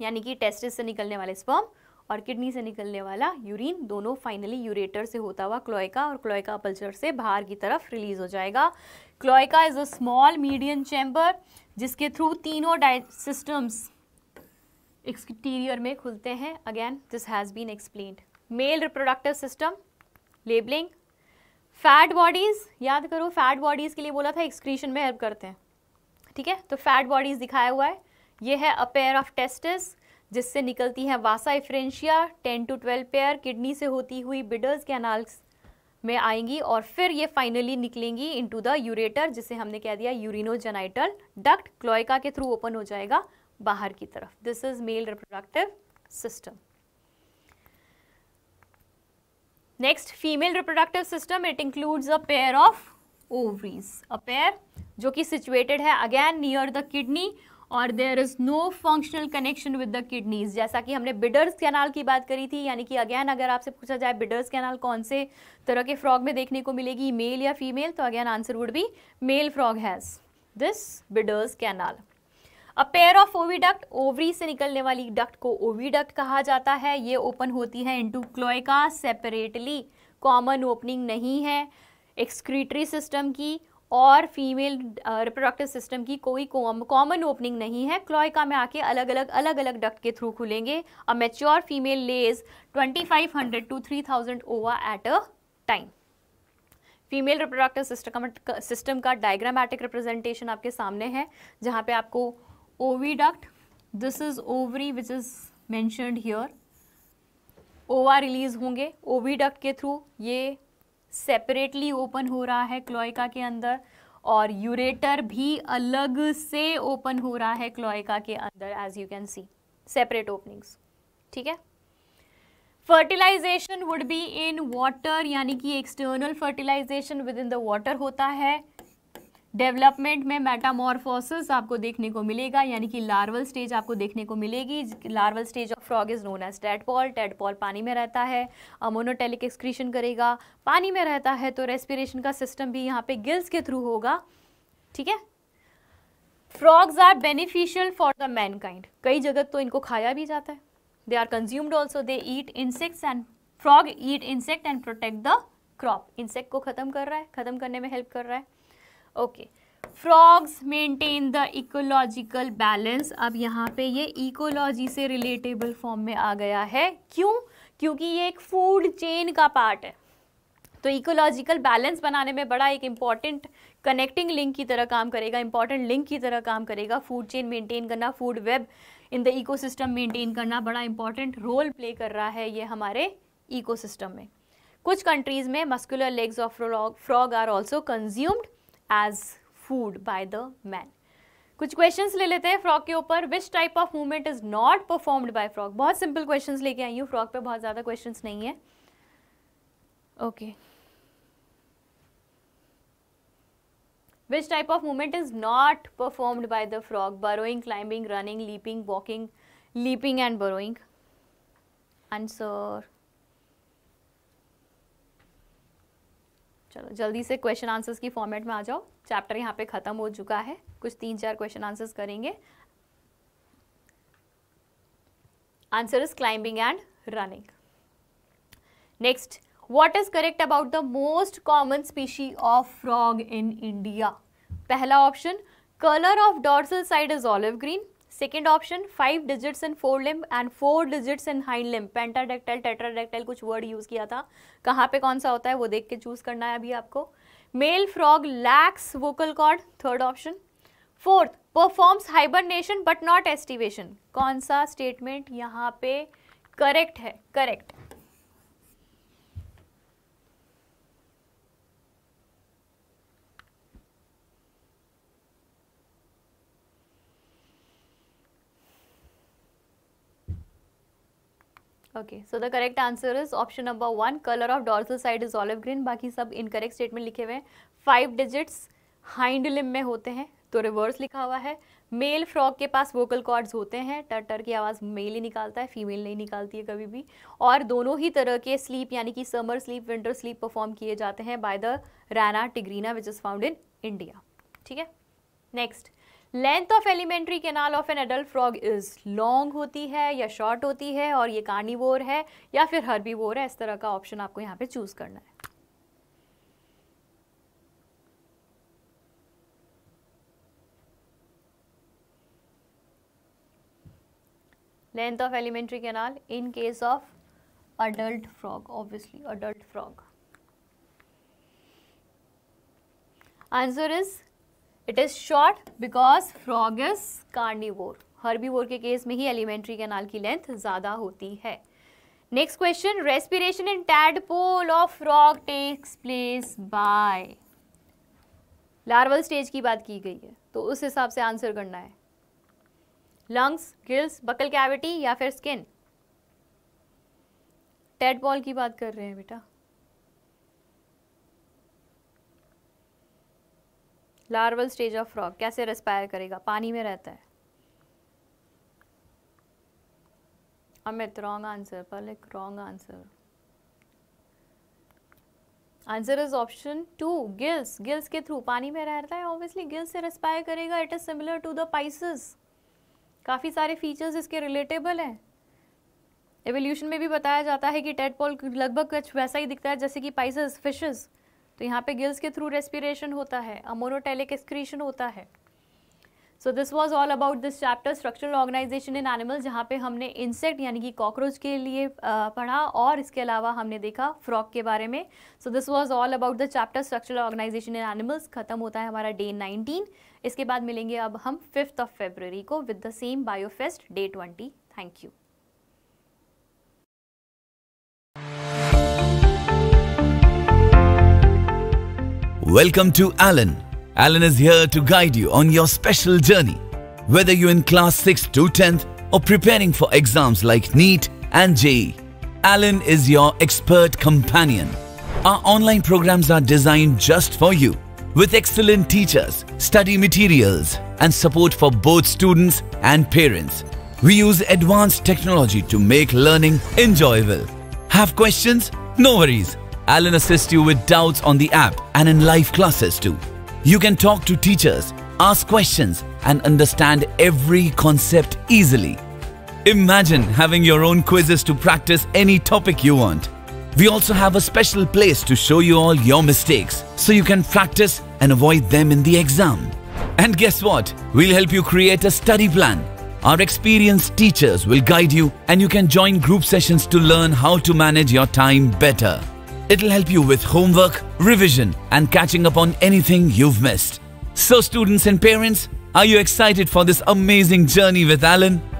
यानी कि टेस्टिस से निकलने वाले स्पर्म और किडनी से निकलने वाला यूरिन दोनों फाइनली यूरेटर से होता हुआ क्लोएका और क्लोएका अपल्चर से बाहर की तरफ रिलीज हो जाएगा cloaca is a small medium chamber जिसके थ्रू तीनों सिस्टम्स एक्सटीरियर में खुलते हैं again this has been explained male reproductive system labelling fat bodies याद करो फैट बॉडीज़ के लिए बोला था एक्सक्रीशन में हेल्प करते हैं ठीक है तो फैट बॉडीज़ दिखाया हुआ है ये है अ पेयर ऑफ टेस्टिस जिससे निकलती है vasa efferentia ten to twelve pair kidney से होती हुई बिडर्स के अनाल्स में आएंगी और फिर ये फाइनली निकलेंगी इनटू द यूरेटर जिसे हमने कह दिया यूरिनोजेनाइटल डक्ट क्लोइका के थ्रू ओपन हो जाएगा बाहर की तरफ this is male reproductive system next female reproductive system it includes a pair of ovaries a pair जो कि सिचुएटेड है अगेन नियर द किडनी और there is no functional connection with the kidneys जैसा कि हमने बिडर्स कैनाल की बात करी थी यानी कि अगेन अगर आपसे पूछा जाए बिडर्स कैनाल कौन से तरह के फ्रॉग में देखने को मिलेगी मेल या फीमेल तो again answer would be male frog has this Bidder's canal a pair of oviduct ovary से निकलने वाली डक्ट को ओवीडक्ट कहा जाता है ये ओपन होती है into cloaca separately common opening नहीं है एक्सक्रीटरी सिस्टम की और फीमेल रिप्रोडक्टिव सिस्टम की कोई कॉमन ओपनिंग नहीं है क्लोइका में आके अलग अलग अलग अलग डक्ट के थ्रू खुलेंगे a mature female lays 2500 to 3000 ova at a time female reproductive system का सिस्टम का डायग्रामेटिक रिप्रेजेंटेशन आपके सामने है जहाँ पे आपको oviduct this is ovary which is mentioned here ova release होंगे ओवी डक्ट के थ्रू ये सेपरेटली ओपन हो रहा है क्लोइका के अंदर और यूरेटर भी अलग से ओपन हो रहा है क्लोइका के अंदर as you can see separate openings ठीक है fertilisation would be in water यानी कि external fertilisation within the water होता है डेवलपमेंट में मेटामॉर्फोसिस आपको देखने को मिलेगा यानी कि लार्वल स्टेज आपको देखने को मिलेगी larval stage of frog is known as tadpole tadpole पानी में रहता है अमोनोटेलिक एक्सक्रीशन करेगा पानी में रहता है तो रेस्पिरेशन का सिस्टम भी यहाँ पे गिल्स के थ्रू होगा ठीक है frogs are beneficial for the mankind कई जगह तो इनको खाया भी जाता है they are consumed also they eat insects and frog eat insect and protect the crop insect को ख़त्म कर रहा है ख़त्म करने में हेल्प कर रहा है okay frogs maintain the ecological balance अब यहाँ पे ये इकोलॉजी से रिलेटेबल फॉर्म में आ गया है क्यों क्योंकि ये एक फूड चेन का पार्ट है तो इकोलॉजिकल बैलेंस बनाने में बड़ा एक इम्पॉर्टेंट कनेक्टिंग लिंक की तरह काम करेगा इंपॉर्टेंट लिंक की तरह काम करेगा फूड चेन मेंटेन करना food web in the ecosystem maintain करना बड़ा इंपॉर्टेंट रोल प्ले कर रहा है ये हमारे इकोसिस्टम में कुछ कंट्रीज़ में muscular legs of frog are also consumed as food by the man कुछ क्वेश्चंस ले लेते हैं फ्रॉक के ऊपर which type of movement is not performed by frog बहुत सिंपल क्वेश्चंस लेके आई हूँ फ्रॉक पे बहुत ज़्यादा क्वेश्चंस नहीं है okay which type of movement is not performed by the frog burrowing climbing running leaping walking leaping and burrowing answer चलो जल्दी से क्वेश्चन आंसर्स की फॉर्मेट में आ जाओ चैप्टर यहाँ पे ख़त्म हो चुका है कुछ तीन चार क्वेश्चन आंसर्स करेंगे answer is climbing and running next what is correct about the most common species of frog in India पहला option colour of dorsal side is olive green second option five digits in fore limb and four digits in hind limb pentadactyl tetradactyl कुछ word use किया था कहाँ पे कौन सा होता है वो देख के चूज़ करना है अभी आपको male frog lacks vocal cord third option fourth performs hibernation but not aestivation कौन सा स्टेटमेंट यहाँ पे करेक्ट है correct okay so the correct answer is option number one colour of dorsal side is olive green बाकी सब correct statement लिखे हुए हैं. फाइव डिजिट्स हाइंड लिम में होते हैं तो रिवर्स लिखा हुआ है मेल फ्रॉग के पास वोकल कॉर्ड्स होते हैं टर की आवाज़ मेल ही निकालता है फीमेल नहीं निकालती है कभी भी और दोनों ही तरह के स्लीप यानी कि summer sleep winter sleep perform किए जाते हैं by the Rana tigrina which is found in India ठीक है next length of alimentary canal of an adult frog is long होती है या शॉर्ट होती है और ये कार्निवोर है या फिर हर्बीवोर है इस तरह का ऑप्शन आपको यहाँ पे चूज़ करना है length of alimentary canal in case of adult frog obviously adult frog answer is it is short because frog is carnivore herbivore के केस में ही एलिमेंट्री कैनाल की लेंथ ज़्यादा होती है next question respiration in tadpole of frog takes place by larval stage की बात की गई है तो उस हिसाब से आंसर करना है लंग्स गिल्स बकल कैविटी या फिर स्किन टेडपॉल की बात कर रहे हैं बेटा लार्वल स्टेज ऑफ फ्रॉग कैसे रेस्पायर करेगा पानी में रहता है Amit wrong answer Palak wrong answer answer is option two gills gills के थ्रू पानी में रहता है ऑब्वियसली गिल्स से रेस्पायर करेगा it is similar to the Pisces काफ़ी सारे फीचर्स इसके रिलेटेबल हैं एवोल्यूशन में भी बताया जाता है कि टेडपोल लगभग कुछ वैसा ही दिखता है जैसे कि पाइसिस फिशेस तो यहाँ पे गिल्स के थ्रू रेस्पिरेशन होता है अमोनोटेलिक एक्सक्रीशन होता है so this was all about this chapter structural organisation in animal जहाँ पे हमने इंसेक्ट यानी कि कॉकरोच के लिए पढ़ा और इसके अलावा हमने देखा फ्रॉक के बारे में so this was all about the chapter structural organisation in animals खत्म होता है हमारा डे नाइनटीन इसके बाद मिलेंगे अब हम फिफ्थ ऑफ फेब्रवरी को with the same biofest day twenty thank you Welcome to Alan. Alan is here to guide you on your special journey. Whether you're in class 6 to 10th or preparing for exams like NEET and JEE, Alan is your expert companion. Our online programs are designed just for you with excellent teachers, study materials and support for both students and parents. We use advanced technology to make learning enjoyable. Have questions? No worries. Alan assists you with doubts on the app and in live classes too. You can talk to teachers, ask questions, and understand every concept easily. Imagine having your own quizzes to practice any topic you want. We also have a special place to show you all your mistakes so you can practice and avoid them in the exam. And guess what? We'll help you create a study plan. Our experienced teachers will guide you and you can join group sessions to learn how to manage your time better. It'll help you with homework, revision, and catching up on anything you've missed. So, students and parents, are you excited for this amazing journey with Alan?